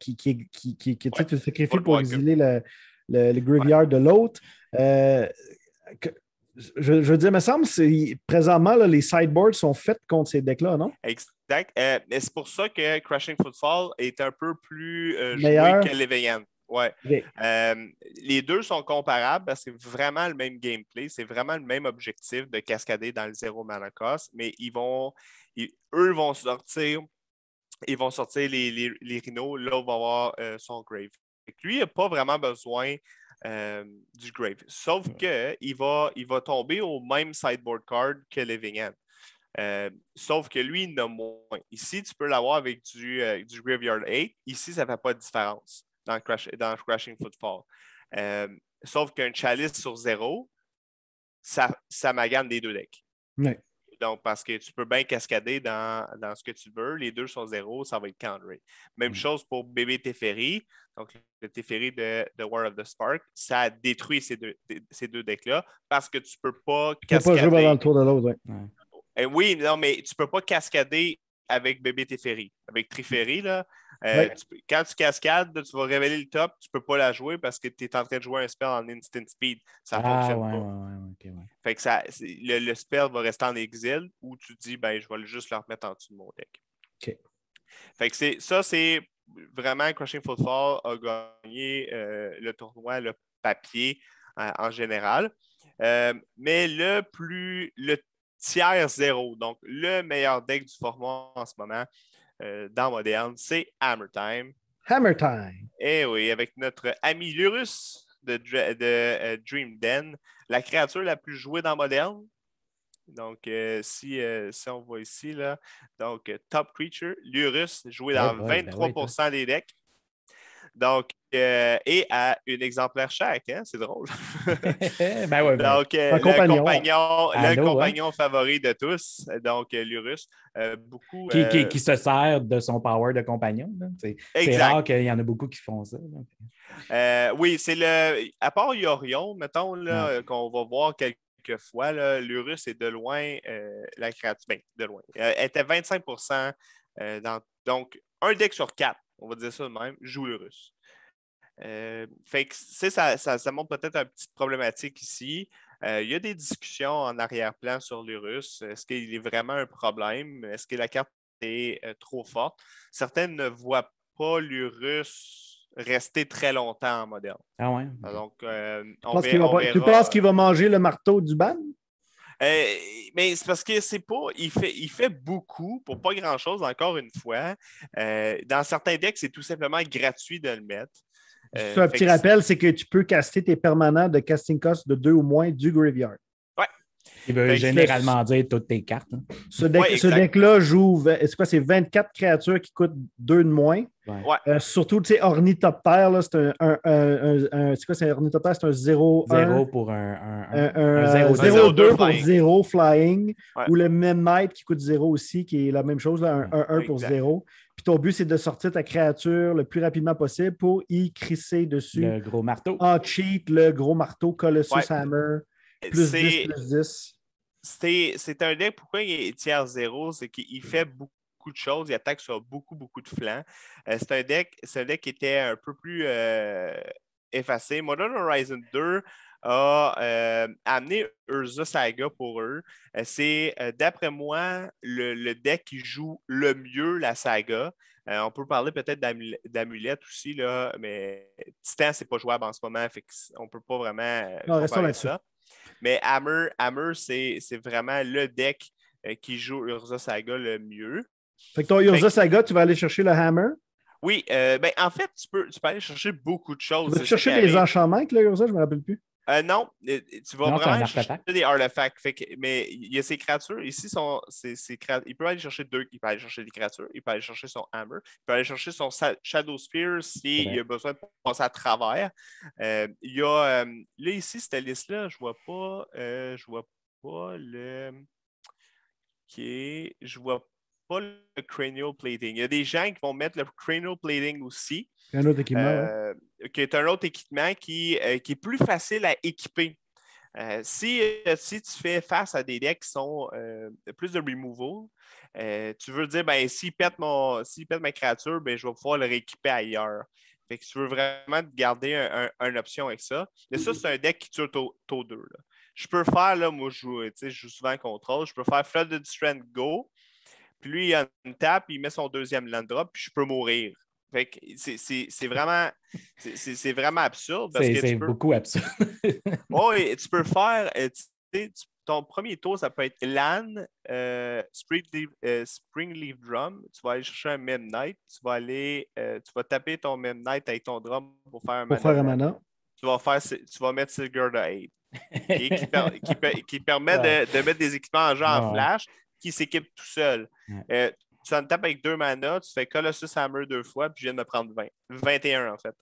qui, qui, qui, qui, tu te sacrifies pour exiler le, le, graveyard de l'autre. Euh, je, veux dire, il me semble que présentement, les sideboards sont faits contre ces decks-là, non? Exact. Euh, c'est pour ça que Crashing Footfall est un peu plus euh, joué que l'éveillant. Ouais. les deux sont comparables parce que c'est vraiment le même gameplay, c'est vraiment le même objectif de cascader dans le zéro Manacost, mais ils vont, eux vont sortir, ils vont sortir les, les, les rhinos, là on va avoir son grave lui, il n'a pas vraiment besoin euh, du Grave. Sauf qu'il va, il va tomber au même sideboard card que Living Euh, sauf que lui, il en a moins. Ici, tu peux l'avoir avec du, euh, Graveyard 8. Ici, ça ne fait pas de différence dans, crash, dans Crashing Footfall. Euh, sauf qu'un chalice sur zéro, ça, ça magane des deux decks. Donc, parce que tu peux bien cascader dans, ce que tu veux. Les deux sont zéro, ça va être quand Même mm. chose pour bébé Teferi. Donc, le Teferi de, World War of the Spark, ça détruit ces deux, ces deux decks-là parce que tu peux pas cascader. Tu peux pas jouer dans le tour de l'autre, oui. Euh, oui, non, mais tu peux pas cascader avec bébé Teferi, avec Triferi. Euh, quand tu cascades, tu vas révéler le top, tu ne peux pas la jouer parce que tu es en train de jouer un spell en instant speed. Ça ne ah, fonctionne pas. fait que ça, le, spell va rester en exil ou tu dis ben, je vais juste le remettre en dessous de mon deck. Fait que ça, c'est vraiment Crushing Footfall a gagné euh, le tournoi, le papier euh, en général. mais le plus, le tiers 0. Donc, le meilleur deck du format en ce moment euh, dans Modern, c'est Hammer Time. Hammer Time. Eh oui, avec notre ami Lurus de, de euh, Dream Den, la créature la plus jouée dans Modern. Donc, euh, si, on voit ici, là, donc Top Creature, Lurus, joué eh dans 23% ben hein. des decks. Donc, euh, et à une exemplaire chaque, hein, c'est drôle. Eh, ben ben donc, euh, le hein? compagnon, favori de tous, donc euh, l'Urus, beaucoup. Qui, se sert de son power de compagnon. C'est rare qu'il y en a beaucoup qui font ça. oui, c'est le. À part Yorion, mettons, qu'on va voir quelques fois, l'Urus est de loin la créature. Ben, de loin. elle était 25 dans, donc, un deck sur quatre on va dire ça de même, joue le russe. Euh, fait que, ça, montre peut-être une petite problématique ici. Euh, il y a des discussions en arrière-plan sur le russe. Est-ce qu'il est vraiment un problème? Est-ce que la carte est euh, trop forte? Certaines ne voient pas le russe rester très longtemps en moderne. Ah ouais? Donc, Tu penses qu'il va manger le marteau du ban? Euh, mais c'est parce que c'est pas. Il fait, il fait beaucoup pour pas grand-chose, encore une fois. Euh, dans certains decks, c'est tout simplement gratuit de le mettre. Euh, un petit rappel, c'est que tu peux caster tes permanents de casting cost de deux ou moins du graveyard. Il veut généralement dire toutes tes cartes. Hein. Ce deck-là joue, c'est quoi, c'est 24 créatures qui coûtent 2 de moins. Euh, surtout, tu sais, Ornithopter, c'est un, un, un, c'est un 0 0 pour un, 0, 2 pour 0 flying. Ou le même mite qui coûte 0 aussi, qui est la même chose, un 1 pour 0. Puis ton but, c'est de sortir ta créature le plus rapidement possible pour y crisser dessus. Le gros marteau. En cheat, le gros marteau Colossus Hammer. C'est un deck, pourquoi il est tiers zéro? c'est qu'il fait beaucoup de choses. Il attaque sur beaucoup, beaucoup de flancs. Euh, c'est un deck, un deck qui était un peu plus euh, effacé. Modern Horizon 2 a euh, amené Urza Saga pour eux. c'est, d'après moi, le, deck qui joue le mieux la saga. on peut parler peut-être d'amulette aussi, là, mais Titan, c'est pas jouable en ce moment, fait on peut pas vraiment. Non, Ça. Mais Hammer, c'est vraiment le deck euh, qui joue Urza Saga le mieux. Fait que ton Urza Saga, tu vas aller chercher le Hammer? Oui, euh, ben, en fait, tu peux, peux aller chercher beaucoup de choses. Tu vas chercher les enchantements avec le je ne me rappelle plus. Euh, non, tu vas vraiment chercher des artefacts. Fait que, mais il y a ces créatures. Ici, sont, il peut aller chercher deux. Il peut aller chercher des créatures. Il peut aller chercher son hammer. Il peut aller chercher son Shadow Spear s'il a besoin de passer à travers. Euh, il y a, euh, là, ici, cette liste-là, je vois pas. je vois pas le. OK. Je vois le cranial plating. Il y a des gens qui vont mettre le cranial plating aussi. Un autre équipement. Euh, qui est un autre équipement qui, euh, est plus facile à équiper. Euh, si, si, tu fais face à des decks qui sont plus de removal, tu veux dire, ben, s'il pète, mon, ma créature, ben, je vais pouvoir le rééquiper ailleurs. Fait tu veux vraiment garder un, une option avec ça. Mais ça, c'est un deck qui tue taux 2. Je peux faire, là, moi, je joue, je joue souvent contrôle, je peux faire Flood de Strand Go, puis lui, il a une tape, il met son deuxième land drop, puis je peux mourir. Fait que c'est vraiment, vraiment absurde. C'est beaucoup absurde. oui, tu peux faire, euh, ton premier tour, ça peut être land, euh, euh, spring Leaf Drum. Tu vas aller chercher un Midnight. Tu vas aller, tu vas taper ton Midnight avec ton drum pour faire un pour mana. Faire un mana. Tu vas, faire, tu vas mettre Sigurd 8. qui, qui, permet de, mettre des équipements en jeu en flash qui s'équipe tout seul. Euh, tu en tapes avec deux manas, tu fais Colossus Hammer deux fois, puis je viens de me prendre 20. 21 en fait.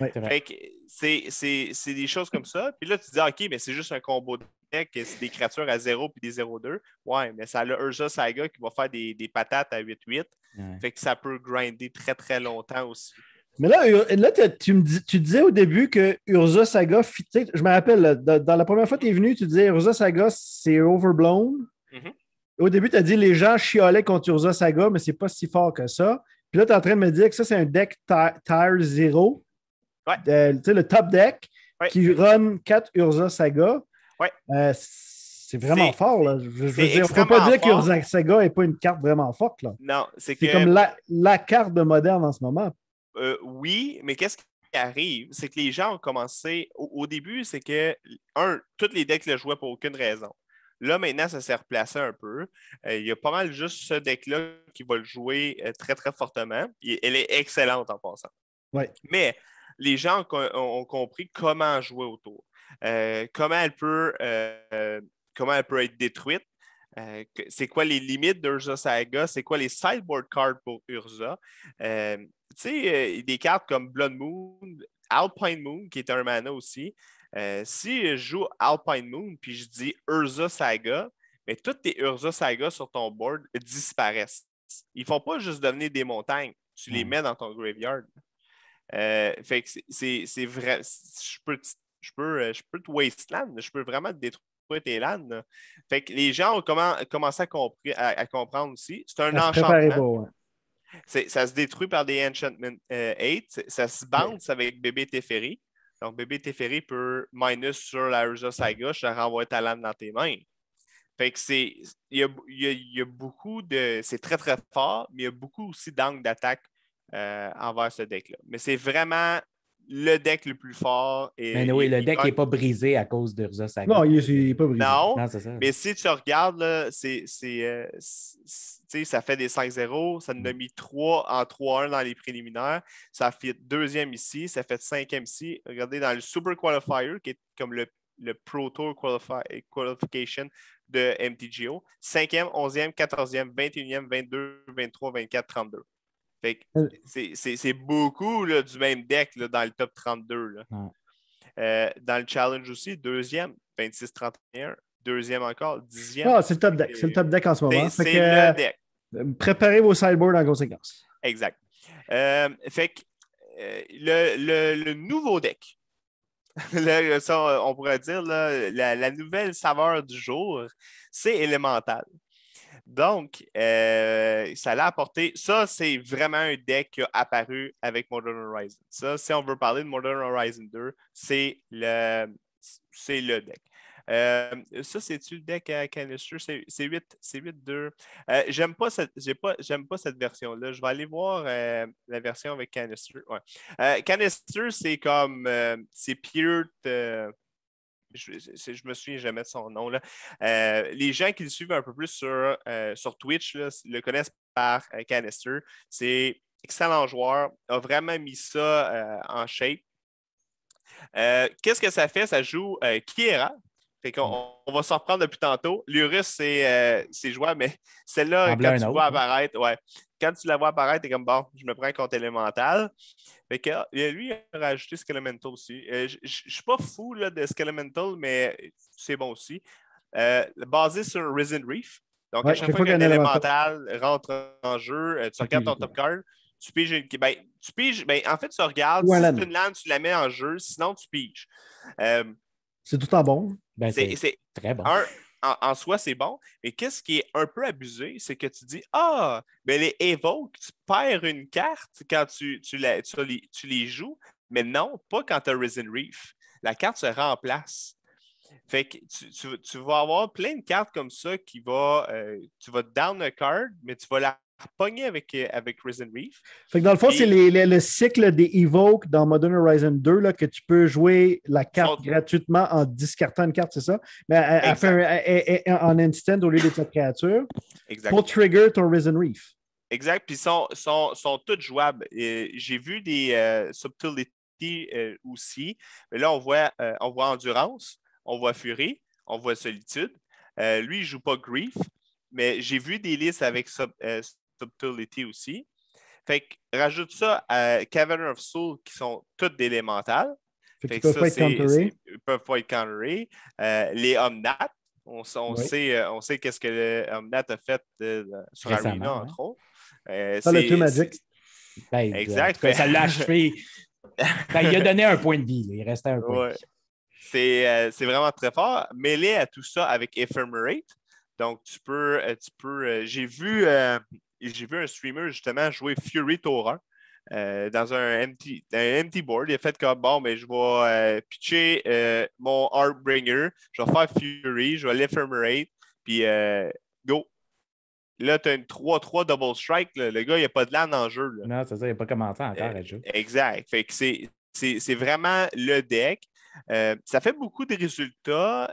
Ouais, c'est des choses comme ça. Puis là, tu dis, OK, mais c'est juste un combo de deck, c'est des créatures à 0 puis des 0-2. Ouais, mais ça a le Saga qui va faire des, patates à 8-8. Fait que ça peut grinder très, très longtemps aussi. Mais là, tu, me dis, tu disais au début que Urza Saga Je me rappelle, dans, la première fois que tu es venu, tu disais Urza Saga, c'est overblown. Mm-hmm au début, tu as dit les gens chiolaient contre Urza Saga, mais c'est pas si fort que ça. Puis là, tu es en train de me dire que ça, c'est un deck Tire Zero. Euh, le top deck qui run 4 Urza Saga. Ouais. Euh, c'est vraiment fort, là. Je, on peut pas dire qu'Urza Saga n'est pas une carte vraiment forte, là. Non, c'est comme la, carte de moderne en ce moment. Euh, oui, mais qu'est-ce qui arrive? C'est que les gens ont commencé... Au, début, c'est que, un, tous les decks le jouaient pour aucune raison. Là, maintenant, ça s'est replacé un peu. Euh, il y a pas mal juste ce deck-là qui va le jouer euh, très, très fortement. elle est excellente en passant. Mais les gens ont, compris comment jouer autour, euh, comment, elle peut, comment elle peut être détruite. c'est quoi les limites d'Urza Saga? C'est quoi les sideboard cards pour Urza? tu sais, des cartes comme Blood Moon, Alpine Moon, qui est un mana aussi. Euh, si je joue Alpine Moon puis je dis Urza Saga, mais toutes tes Urza Saga sur ton board disparaissent. Ils ne font pas juste devenir des montagnes, tu les hmm. mets dans ton graveyard. Euh, fait que c'est vrai. Je peux, je peux, euh, je peux te wasteland, je peux vraiment te détruire tes lands. Fait que les gens ont commencé à, comprendre aussi. C'est un enchantement. Ça se détruit par des Enchantment 8, ça se bounce avec bébé Teferi. Donc, bébé Teferi peut minus sur la Urza à gauche renvoie ta lame dans tes mains. Fait que c'est. Il y a, beaucoup de. C'est très, très fort, mais il y a beaucoup aussi d'angles d'attaque euh, envers ce deck-là. Mais c'est vraiment le deck le plus fort. Et, mais ben oui, le deck n'est pas brisé à cause de Non, il n'est pas brisé. Non, mais si tu regardes, euh, ça fait des 5-0. Ça nous a mm. mis 3 en 3-1 dans les préliminaires. Ça fait deuxième ici. Ça fait cinquième ici. Regardez dans le Super Qualifier, qui est comme le, Pro Tour Qualification de MTGO. Cinquième, onzième, quatorzième, vingt 21e, 22, 23, 24, 32. Euh. c'est beaucoup du même deck dans le top 32. Euh, dans le challenge aussi, deuxième, 26-31, deuxième encore, dixième. Ah, c'est le top deck. C'est le top deck en ce moment. C'est le deck. Euh, préparez vos sideboards en conséquence. Exact. fait le, nouveau deck, on pourrait dire la, la, nouvelle saveur du jour, c'est élémental. Donc, euh, ça l'a apporté. Ça, c'est vraiment un deck qui a apparu avec Modern Horizon. Ça, si on veut parler de Modern Horizon 2, c'est le, c'est le deck. Euh, ça, c'est-tu le deck à Canister? C'est 8, c'est 2. Euh, j'aime pas cette, j'ai pas, j'aime pas cette version-là. Je vais aller voir la version avec Canister. Ouais. Canister, c'est comme c'est pure je ne me souviens jamais de son nom. Là. Euh, les gens qui le suivent un peu plus sur, euh, Twitch le connaissent par euh, Canister. C'est excellent joueur, a vraiment mis ça en shape. Qu'est-ce que ça fait? Ça joue Kiera, mm. on va s'en reprendre depuis tantôt. L'Urus, c'est, jouable, mais celle-là, quand tu vois apparaître, ouais. Quand tu la vois apparaître, t'es comme bon, je me prends un compte élémental. Ah, lui, il a rajouté Skelemental aussi. Euh, je ne suis pas fou là, de Skelemental, mais c'est bon aussi. Euh, basé sur Risen Reef. Donc, à chaque fois qu'un élémental rentre en jeu, euh, tu regardes ton top card, tu piges. Ben, tu piges ben, en fait, tu regardes. si c'est une land, tu la mets en jeu, sinon, tu piges. c'est tout en bon. Ben, c'est très bon en, soi, c'est bon, mais qu'est-ce qui est un peu abusé, c'est que tu dis Ah, mais ben, les évoques, tu perds une carte quand tu, tu, les, joues, mais non, pas quand tu as Risen Reef. La carte se remplace. Fait que tu, vas avoir plein de cartes comme ça qui va. Euh, tu vas down a card, mais tu vas la pogné avec, euh, avec Risen Reef. dans le fond, c'est le cycle des Evoke dans Modern Horizon 2 là, que tu peux jouer la carte gratuitement en discartant une carte, c'est ça? Mais euh, euh, en instant au lieu de cette créature pour trigger ton Risen Reef. Exact. Puis sont, sont, sont toutes jouables. J'ai vu des euh, subtilités aussi. Mais là, on voit, on voit Endurance, on voit Fury, on voit Solitude. lui, il ne joue pas Grief, mais j'ai vu des listes avec totalité aussi. Fait que rajoute ça à Cavern of Soul qui sont toutes d'élémentales. Fait que ils, ça, peuvent pas être euh, les Omnat, on, sait, euh, on sait qu'est-ce que le Omnat a fait euh, sur Arena, entre autres. ça, le Magic. Ben, exact. ça l'a ben, il a donné un point de vie. Il restait un point de vie. C'est vraiment très fort. Mêlé à tout ça avec Ephemerate. Donc, tu peux. Tu peux J'ai vu j'ai vu un streamer justement jouer Fury Tour euh, dans un empty, un empty, board. Il a fait comme bon, mais ben, je vais euh, pitcher euh, mon Heartbringer, je vais faire Fury, je vais l'Ephemerate, puis go. Là, tu as une 3-3 double strike. Le gars, il n'y a pas de l'âne en jeu. Non, c'est ça, il a pas commencé encore à jouer. Exact. Fait que c'est, c'est, c'est vraiment le deck. ça fait beaucoup de résultats.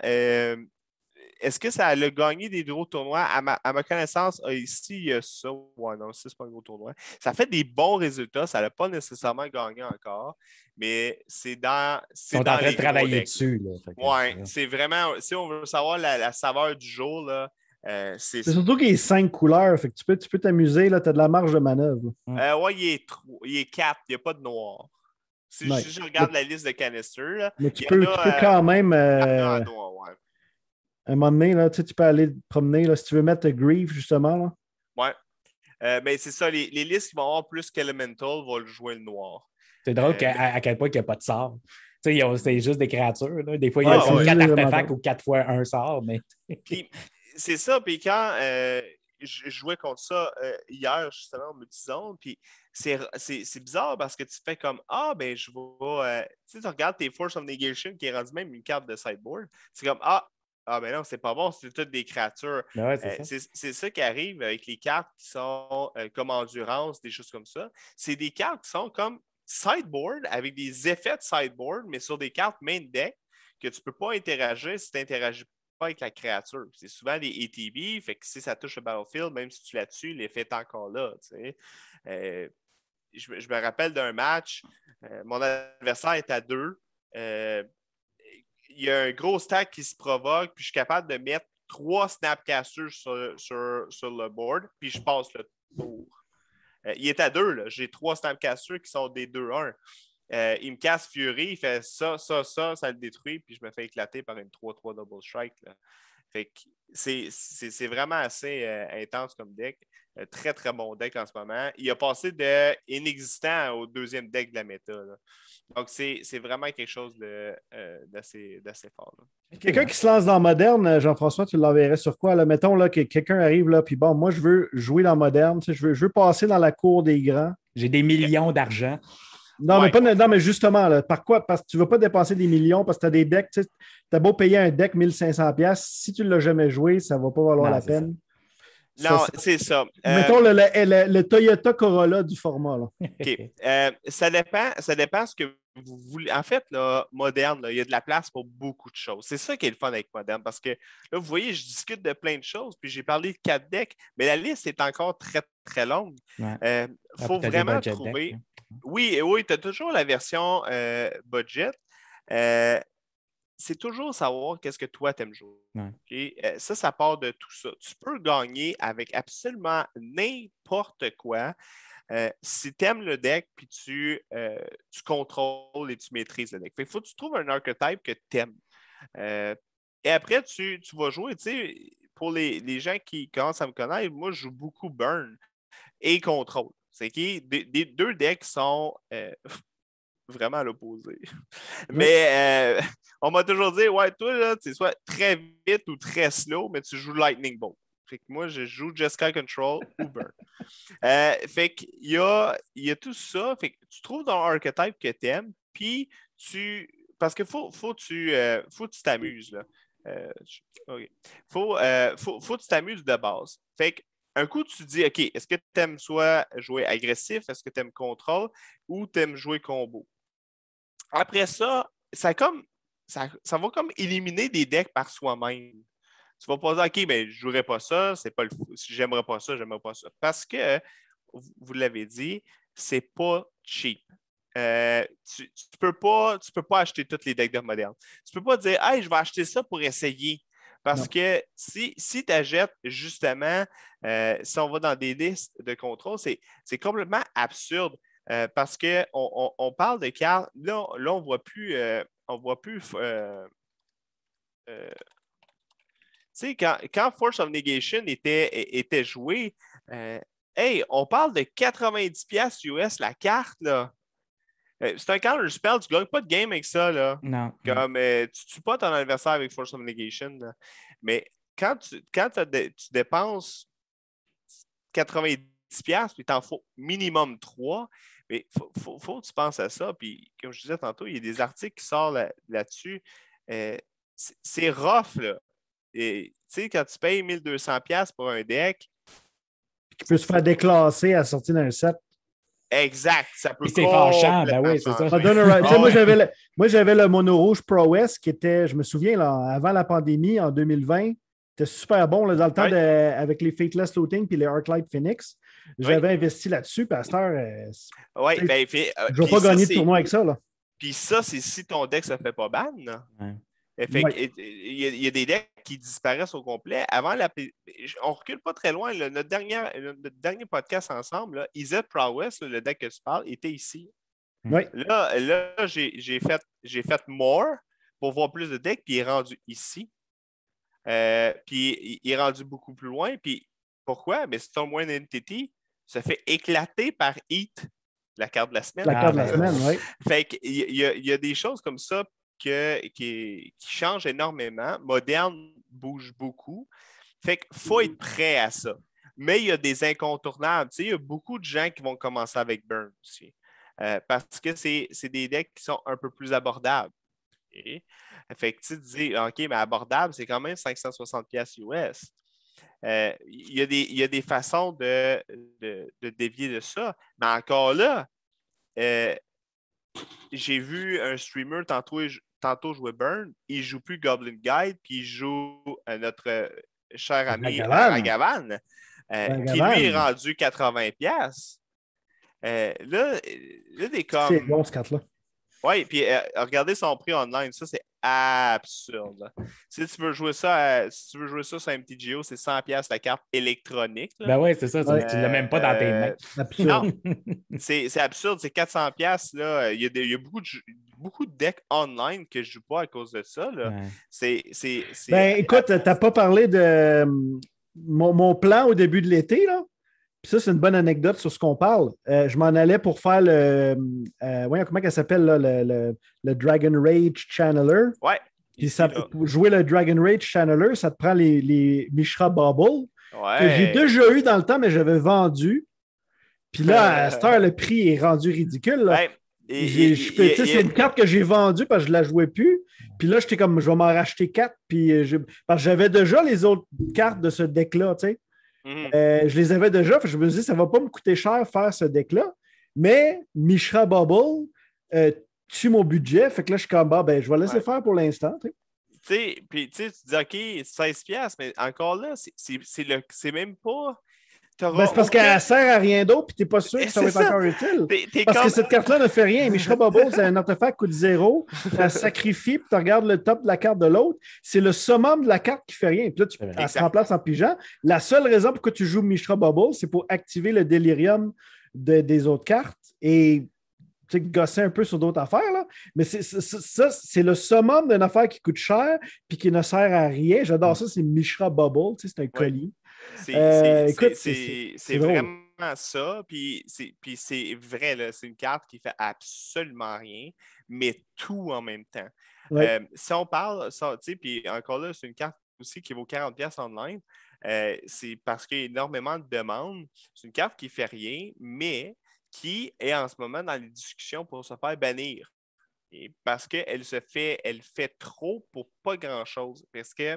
Est-ce que ça a gagné des gros tournois? À ma, connaissance, ah, ici, il y a ça. Ouais, non, c'est pas un gros tournoi. Ça fait des bons résultats. Ça n'a pas nécessairement gagné encore, mais c'est dans. C'est en train de travailler dessus. Ouais, c'est vraiment. Si on veut savoir la, saveur du jour, là, euh, c'est surtout qu'il y a cinq couleurs, fait tu peux tu peux t'amuser, tu as de la marge de manœuvre. Euh, oui, il est, il quatre, il n'y a pas de noir. Si, je, regarde la liste de canisters, là, mais tu, peux, euh, quand même. Euh, un moment donné, tu peux aller te promener. Là, si tu veux mettre Grief, justement. Oui. Ouais. mais euh, ben, c'est ça, les, les listes qui vont avoir plus qu'Elemental vont jouer le noir. C'est drôle euh, à, quel point il n'y a pas de sort. C'est juste des créatures. Là. Des fois, il y a une ah, artefacts ou quatre fois un sort. Mais... c'est ça. Puis quand euh, je jouais contre ça hier, justement, en disant puis c'est bizarre parce que tu fais comme Ah, ben, je vais. tu tu regardes tes Force of Negation qui est rendu même une carte de sideboard. C'est comme Ah, ah, ben non, c'est pas bon, c'est toutes des créatures. Ben euh, c'est, ça. qui arrive avec les cartes qui sont euh, comme endurance, des choses comme ça. C'est des cartes qui sont comme sideboard avec des effets de sideboard, mais sur des cartes main deck que tu peux pas interagir si tu n'interagis pas avec la créature. C'est souvent des ATB, fait que si ça touche le battlefield, même si tu la tues, l'effet est encore là. Euh, je, je, me rappelle d'un match, mon adversaire est à deux il y a un gros stack qui se provoque, puis je suis capable de mettre trois snap sur, sur, le board, puis je passe le tour. Euh, il est à deux, là. J'ai trois cassures qui sont des deux 1 euh, il me casse Fury, il fait ça, ça, ça, ça le détruit, puis je me fais éclater par une 3-3 double strike. Fait c'est vraiment assez euh, intense comme deck. Euh, très, très bon deck en ce moment. Il a passé de inexistant au deuxième deck de la méta. Donc, c'est vraiment quelque chose euh, d'assez fort. Quelqu'un qui se lance dans moderne, Jean-François, tu l'enverrais sur quoi? Mettons là, que quelqu'un arrive là, puis bon, moi, je veux jouer dans moderne, je, veux, je veux passer dans la cour des grands. J'ai des millions d'argent. Non, mais justement, par quoi? Parce que tu ne vas pas dépenser des millions parce que tu as des decks. Tu as beau payer un deck 1500$, si tu ne l'as jamais joué, ça ne va pas valoir la peine. Non, c'est ça. Euh, Mettons le, Toyota Corolla du format. OK. Euh, ça, dépend, ça dépend ce que en fait, là, moderne, il y a de la place pour beaucoup de choses. C'est ça qui est le fun avec moderne, parce que là, vous voyez, je discute de plein de choses, puis j'ai parlé de quatre decks, mais la liste est encore très, très longue. Il euh, ah, faut vraiment trouver. Oui, oui, tu as toujours la version euh, budget. Euh, c'est toujours savoir qu'est-ce que toi aimes jouer. ça, ça part de tout ça. Tu peux gagner avec absolument n'importe quoi. Euh, si tu aimes le deck, puis tu, euh, tu, contrôles et tu maîtrises le deck. Il faut que tu trouves un archetype que tu aimes. Euh, et après, tu, vas jouer. Pour les, gens qui commencent à me connaître, moi, je joue beaucoup Burn et Contrôle. C'est qui des deux decks sont vraiment à l'opposé. Mm-hmm. mais on m'a toujours dit, ouais, toi, tu es soit très vite ou très slow, mais tu joues Lightning Bolt. Fait que moi, je joue Jessica Control Uber. euh, fait qu'il y a, y a tout ça. Fait que tu trouves dans archetype que tu aimes, puis tu. Parce que faut, tu euh, faut que tu t'amuses. Là. Euh, euh, faut, faut, que tu t'amuses de base. Fait un coup, tu dis, OK, est-ce que tu aimes soit jouer agressif, est-ce que tu aimes contrôle ou tu aimes jouer combo? Après ça, ça, comme, ça, ça va comme éliminer des decks par soi-même. Tu vas pas dire, OK, mais je jouerai pas ça, c'est pas le j'aimerais pas ça, j'aimerais pas ça. Parce que, vous l'avez dit, c'est pas cheap. Euh, tu, ne peux pas, peux pas acheter toutes les decks de moderne. Tu peux pas dire, hey, je vais acheter ça pour essayer. Parce que si, tu achètes justement, euh, si on va dans des listes de contrôle, c'est complètement absurde euh, parce qu'on on, parle de cartes. Là, là on ne voit plus, on voit plus quand, quand, Force of Negation était, était joué, euh, hey, on parle de 90$ US la carte, là. Euh, c'est un counter spell, tu ne gagnes pas de game avec ça. Là. Non. Euh, tu ne tues pas ton adversaire avec Force of Negation. Mais quand tu, dépenses 90$, puis t'en faut minimum 3, mais faut, faut, que tu penses à ça. Puis, comme je disais tantôt, il y a des articles qui sortent là-dessus. Euh, c'est rough, là tu sais, quand tu payes 1200$ pour un deck. Qui peut se faire déclasser à sortir d'un set. Exact, ça peut C'est ben c'est ça. moi, j'avais le, mono rouge Pro West qui était, je me souviens, là, avant la pandémie, en 2020, c'était super bon dans le temps avec les Fateless floating puis les Light Phoenix. J'avais investi là-dessus, Pasteur. à euh, ben, euh, je ne vais pas gagner de tournoi avec ça. Là. Puis ça, c'est si ton deck, ça ne fait pas ban. Ouais. Euh, il y, a des decks qui disparaissent au complet. Avant la, on recule pas très loin. notre, dernier, dernier podcast ensemble, là, Prowess, le deck que tu parles, était ici. Là, j'ai fait, fait more pour voir plus de decks, puis il est rendu ici. Euh, puis il est rendu beaucoup plus loin. Puis pourquoi? Mais One Entity se fait éclater par Heat, la carte de la semaine. La carte de la ah, ben. semaine, oui. Fait qu'il y, a des choses comme ça qui, change énormément. Moderne bouge beaucoup. Fait qu'il faut mm. être prêt à ça. Mais il y a des incontournables. Il y a beaucoup de gens qui vont commencer avec Burn aussi. Euh, parce que c'est des decks qui sont un peu plus abordables. Fait que tu dis, OK, mais abordable, c'est quand même 560$ US. Euh, il y, a des façons de, de, dévier de ça. Mais encore là, euh, j'ai vu un streamer tantôt tantôt jouait Burn, il joue plus Goblin Guide, puis il joue euh, notre euh, cher ami euh, Ragavan, qui lui est rendu 80$. là, là, des comme. C'est bon ce cas là Oui, puis regardez son prix online, ça c'est absurde. Si tu veux jouer ça, si tu veux jouer ça sur un c'est 100$ la carte électronique. Ben oui, c'est ça. tu ne l'as même pas dans tes mains. Euh, c'est absurde. C'est 400$. Il, y a beaucoup de, decks online que je ne joue pas à cause de ça. C'est, ben, écoute, tu n'as pas parlé de hum, mon, mon plan au début de l'été. là ça, c'est une bonne anecdote sur ce qu'on parle. Euh, je m'en allais pour faire le. Euh, voyons, comment elle s'appelle, là, le, Dragon Rage Channeler. Ouais. Puis ça, pour jouer le Dragon Rage Channeler, ça te prend les, les Mishra Bubble. Ouais. Que j'ai déjà eu dans le temps, mais j'avais vendu. Puis là, à cette heure, le prix est rendu ridicule. Là. Ouais. Ben, et, c'est une carte que j'ai vendue parce que je ne la jouais plus. Puis là, j'étais comme, je vais m'en racheter quatre. Puis euh, parce que j'avais déjà les autres cartes de ce deck-là, tu sais. Mhm. Euh, je les avais déjà, je me disais, ça ne va pas me coûter cher faire ce deck-là. Mais Mishra Bubble euh, tue mon budget. Fait que là, je suis comme, bah, ben, je vais laisser faire pour l'instant. Tu sais, puis tu dis, OK, 16$, mais encore là, c'est même pas ben, c'est parce qu'elle qu'elle sert à rien d'autre, puis n'es pas sûr eh, que ça va être encore utile. parce que cette carte-là ne fait rien. Mishra Bubble, c'est un artefact qui coûte zéro. Elle sacrifie, puis tu regardes le top de la carte de l'autre. C'est le summum de la carte qui fait rien. Puis là, tu, elle se remplace en pigeon. La seule raison pour que tu joues Mishra Bubble, c'est pour activer le délirium des autres cartes et gosser un peu sur d'autres affaires. Mais ça, c'est le summum d'une affaire qui coûte cher puis qui ne sert à rien. J'adore mm. ça, c'est Mishra Bubble, c'est un colis. C'est euh, vraiment ça, puis c'est vrai, c'est une carte qui fait absolument rien, mais tout en même temps. Euh, si on parle, ça, puis encore là, c'est une carte aussi qui vaut 40$ online, ligne, euh, c'est parce qu'il y a énormément de demandes. C'est une carte qui fait rien, mais qui est en ce moment dans les discussions pour se faire bannir. Et parce qu'elle se fait, elle fait trop pour pas grand-chose. Parce que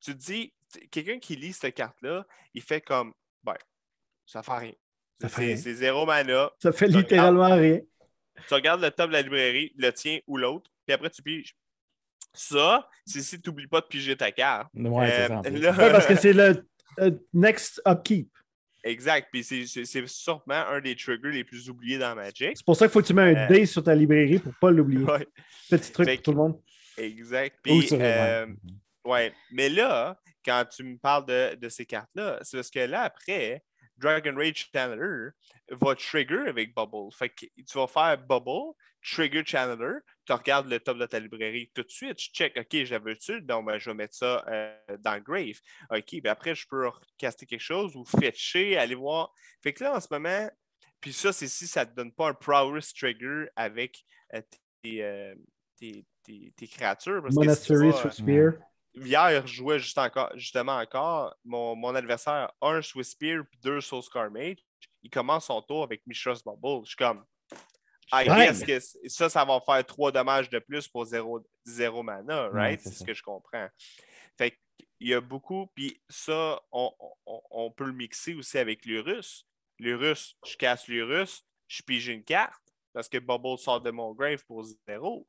tu te dis, quelqu'un qui lit cette carte-là, il fait comme, ben, ça fait rien. fait C'est zéro mana. Ça fait littéralement rien. Tu regardes le top de la librairie, le tien ou l'autre, puis après tu piges. Ça, c'est si tu n'oublies pas de piger ta carte. Ouais, c'est euh, parce que c'est le next upkeep. Exact. Puis c'est sûrement un des triggers les plus oubliés dans Magic. C'est pour ça qu'il faut que tu mets un euh, D sur ta librairie pour ne pas l'oublier. Petit truc pour tout le monde. Exact. Puis, euh, ouais. Mais là, quand tu me parles de, ces cartes-là. C'est parce que là, après, Dragon Rage Channeler va trigger avec Bubble. Fait que tu vas faire Bubble, trigger Channeler, tu regardes le top de ta librairie tout de suite, tu check, OK, j'avais-tu, donc ben, je vais mettre ça euh, dans Grave. OK, ben après, je peux caster quelque chose ou fetcher, aller voir. Fait que là, en ce moment, puis ça, c'est si ça ne te donne pas un Prowess Trigger avec euh, euh, tes, créatures hier, je jouais justement encore. Mon, adversaire, un Swiss Spear puis deux Soul Mage. Il commence son tour avec Mishra's Bubble. Je suis comme, I que ça, ça va faire trois dommages de plus pour zéro, mana, right? c'est ce que je comprends. Fait il y a beaucoup, puis ça, on, peut le mixer aussi avec l'Urus. L'Urus, je casse l'Urus, je pige une carte parce que Bubble sort de mon grave pour zéro.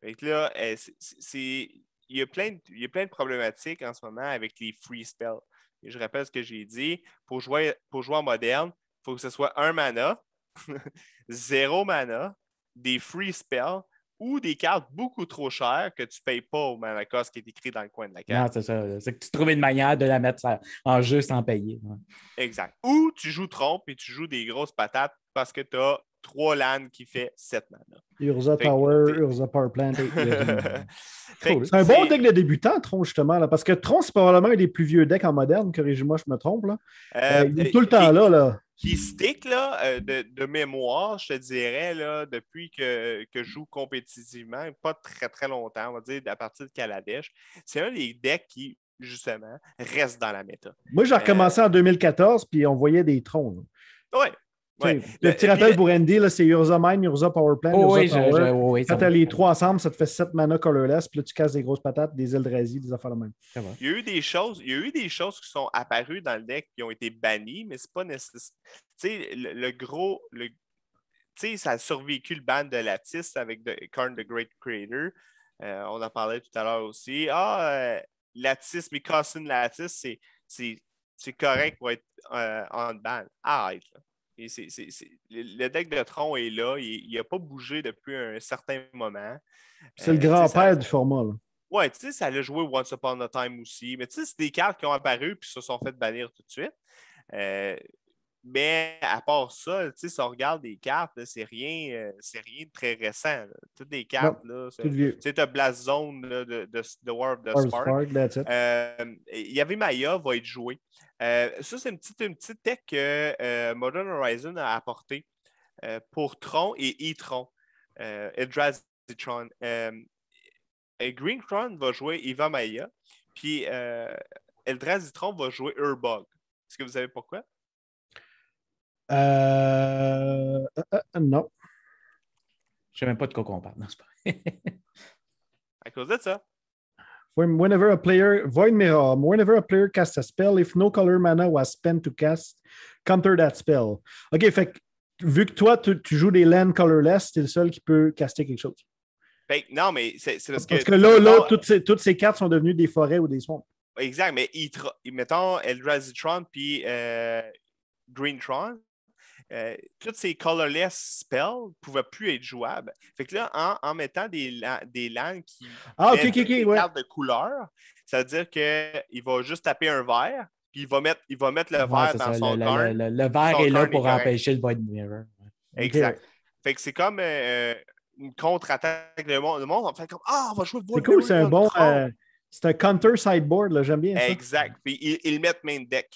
Fait que là, eh, c'est il y, a plein de, plein de problématiques en ce moment avec les free spells. je rappelle ce que j'ai dit. Pour jouer, pour jouer moderne, il faut que ce soit un mana, zéro mana, des free spells ou des cartes beaucoup trop chères que tu ne payes pas au mana cost qui est écrit dans le coin de la carte. Non, c'est ça. C'est que tu trouves une manière de la mettre en jeu sans payer. Exact. Ou tu joues trompe et tu joues des grosses patates parce que tu as trois LAN qui fait 7 mana. Urza Tower, Urza Power Plant. C'est un bon deck de débutant, Tron, justement, là, parce que Tron, c'est probablement un des plus vieux decks en moderne, corrigez moi je me trompe. Euh, euh, il tout le temps là. là. Qui stick là, euh, de, mémoire, je te dirais, là, depuis que, je joue compétitivement, pas très très longtemps, on va dire à partir de Kaladesh, c'est un des decks qui, justement, reste dans la méta. Moi, j'ai recommencé en 2014, puis on voyait des trons Oui, le petit rappel pour Andy, c'est Urza Mine, Urza Power Plant, oh Urza oui, Power. Quand t'as les trois ensemble, ça te fait 7 mana colorless, puis là, tu casses des grosses patates, des Eldrazi, des affaires de même. Il y, a eu des choses, il y a eu des choses qui sont apparues dans le deck qui ont été bannies, mais c'est pas nécessaire. Tu sais, le, gros. Le, tu sais, ça a survécu le ban de Latis avec Korn Karn the Great Creator. Euh, on en parlait tout à l'heure aussi. Ah, euh, mais mais Latis, c'est correct pour être euh, en ban. ah le deck de Tron est là. Il n'a pas bougé depuis un certain moment. C'est le euh, grand-père du format. Ouais, tu sais, ça l'a joué Once Upon a Time aussi. Mais tu sais, c'est des cartes qui ont apparu puis se sont fait bannir tout de suite. Euh, mais à part ça, tu sais, si on regarde des cartes, c'est rien, euh, rien de très récent. Toutes des cartes, c'est là. Tu Blast Zone de, de, de, War of the Spark. Il y avait Maya va être joué. Euh, ça, c'est une petite, tech que euh, Modern Horizon a apportée euh, pour Tron et E-Tron. Eldrazi Green Tron va jouer Eva Maya, puis Eldrazi Tron va jouer Urbog. Est-ce que vous savez pourquoi? non. Je ne sais même pas de quoi on parle. Non, pas... à cause de ça. Whenever a player, Void Mirror, um, whenever a player casts a spell, if no color mana was spent to cast, counter that spell. OK, fait vu que toi, tu, joues des lands colorless, t'es le seul qui peut caster quelque chose. Ben, non, mais c'est parce que. Parce que là, toutes, ces, cartes sont devenues des forêts ou des swamps. Exact, mais mettons Eldrazi Tron puis euh, Green Tron, tous euh, toutes ces colorless spells ne pouvaient plus être jouables. Fait que là, en, mettant des, des langues qui ah, des de couleur, ça veut dire qu'il va juste taper un verre, puis il va mettre, il va mettre le verre dans son le, Le, verre est là pour empêcher le void mirror. Exact. Fait que c'est comme euh, euh, une contre-attaque. Le monde, en fait comme Ah, on va jouer le void C'est cool, c'est un bon. c'est un counter sideboard, j'aime bien. Ça. Exact. Puis ils, ils, le mettent main deck.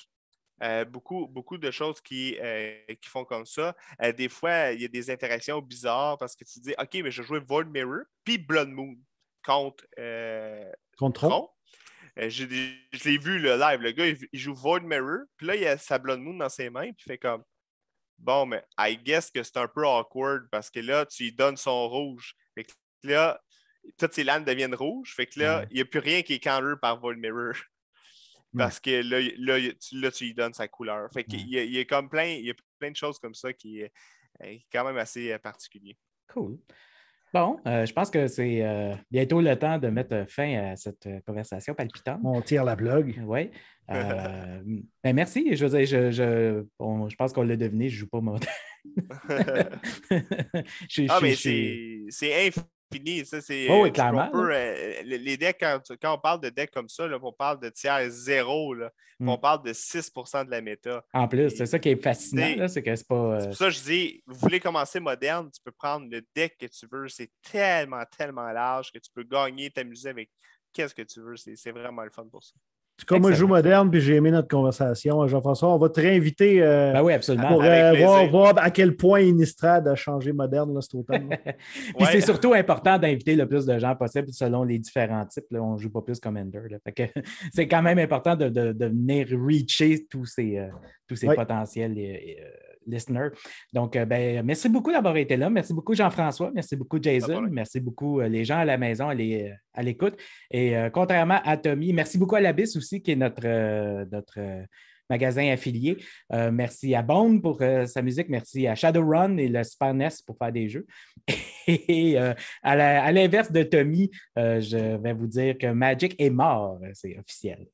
Euh, beaucoup, beaucoup de choses qui, euh, qui font comme ça. Euh, des fois, il y a des interactions bizarres parce que tu dis OK, mais je jouais Void Mirror puis Blood Moon contre. contre je, l'ai vu le live. Le gars, il, joue Void Mirror, puis là, il a sa Blood Moon dans ses mains, puis fait comme Bon, mais I guess que c'est un peu awkward parce que là, tu lui donnes son rouge. Fait là, toutes ses lames deviennent rouges. Fait que là, il n'y a plus rien qui est counter par Void Mirror parce que là, là, tu, lui donnes sa couleur. Fait qu'il il y a comme plein, il plein de choses comme ça qui euh, euh, est, quand même assez euh, particulier. Cool. Bon, je pense que c'est bientôt le temps de mettre fin à cette conversation palpitante. On tire la blog. Oui. Ben, merci. Je je, je, pense qu'on l'a deviné, je ne joue pas mon. ah, mais c'est infini c'est. Oh, oui, euh, les decks, quand, on parle de decks comme ça, on parle de tiers zéro, hmm. on parle de 6 de la méta. En plus, c'est ça qui est fascinant, c'est que euh, c'est pour ça que je dis, vous voulez commencer moderne, tu peux prendre le deck que tu veux, c'est tellement, tellement large que tu peux gagner, t'amuser avec qu'est-ce que tu veux, c'est vraiment le fun pour ça tout cas, moi, je joue moderne, puis j'ai aimé notre conversation. Jean-François, on va te réinviter euh, ben pour euh, voir, à quel point Inistrad a changé moderne là, puis c'est surtout important d'inviter le plus de gens possible selon les différents types. On ne joue pas plus comme Ender. c'est quand même important de, venir reacher tous ces, euh, tous ces potentiels listeners. Donc, euh, ben, merci beaucoup d'avoir été là. Merci beaucoup, Jean-François. Merci beaucoup, Jason. Merci beaucoup, euh, les gens à la maison, à euh, l'écoute. Et contrairement à Tommy, merci beaucoup à Labis aussi, qui est notre, notre magasin affilié. merci à Bond pour sa musique. Merci à Shadowrun et le Super NES pour faire des jeux. Et à l'inverse de Tommy, je vais vous dire que Magic est mort. C'est officiel.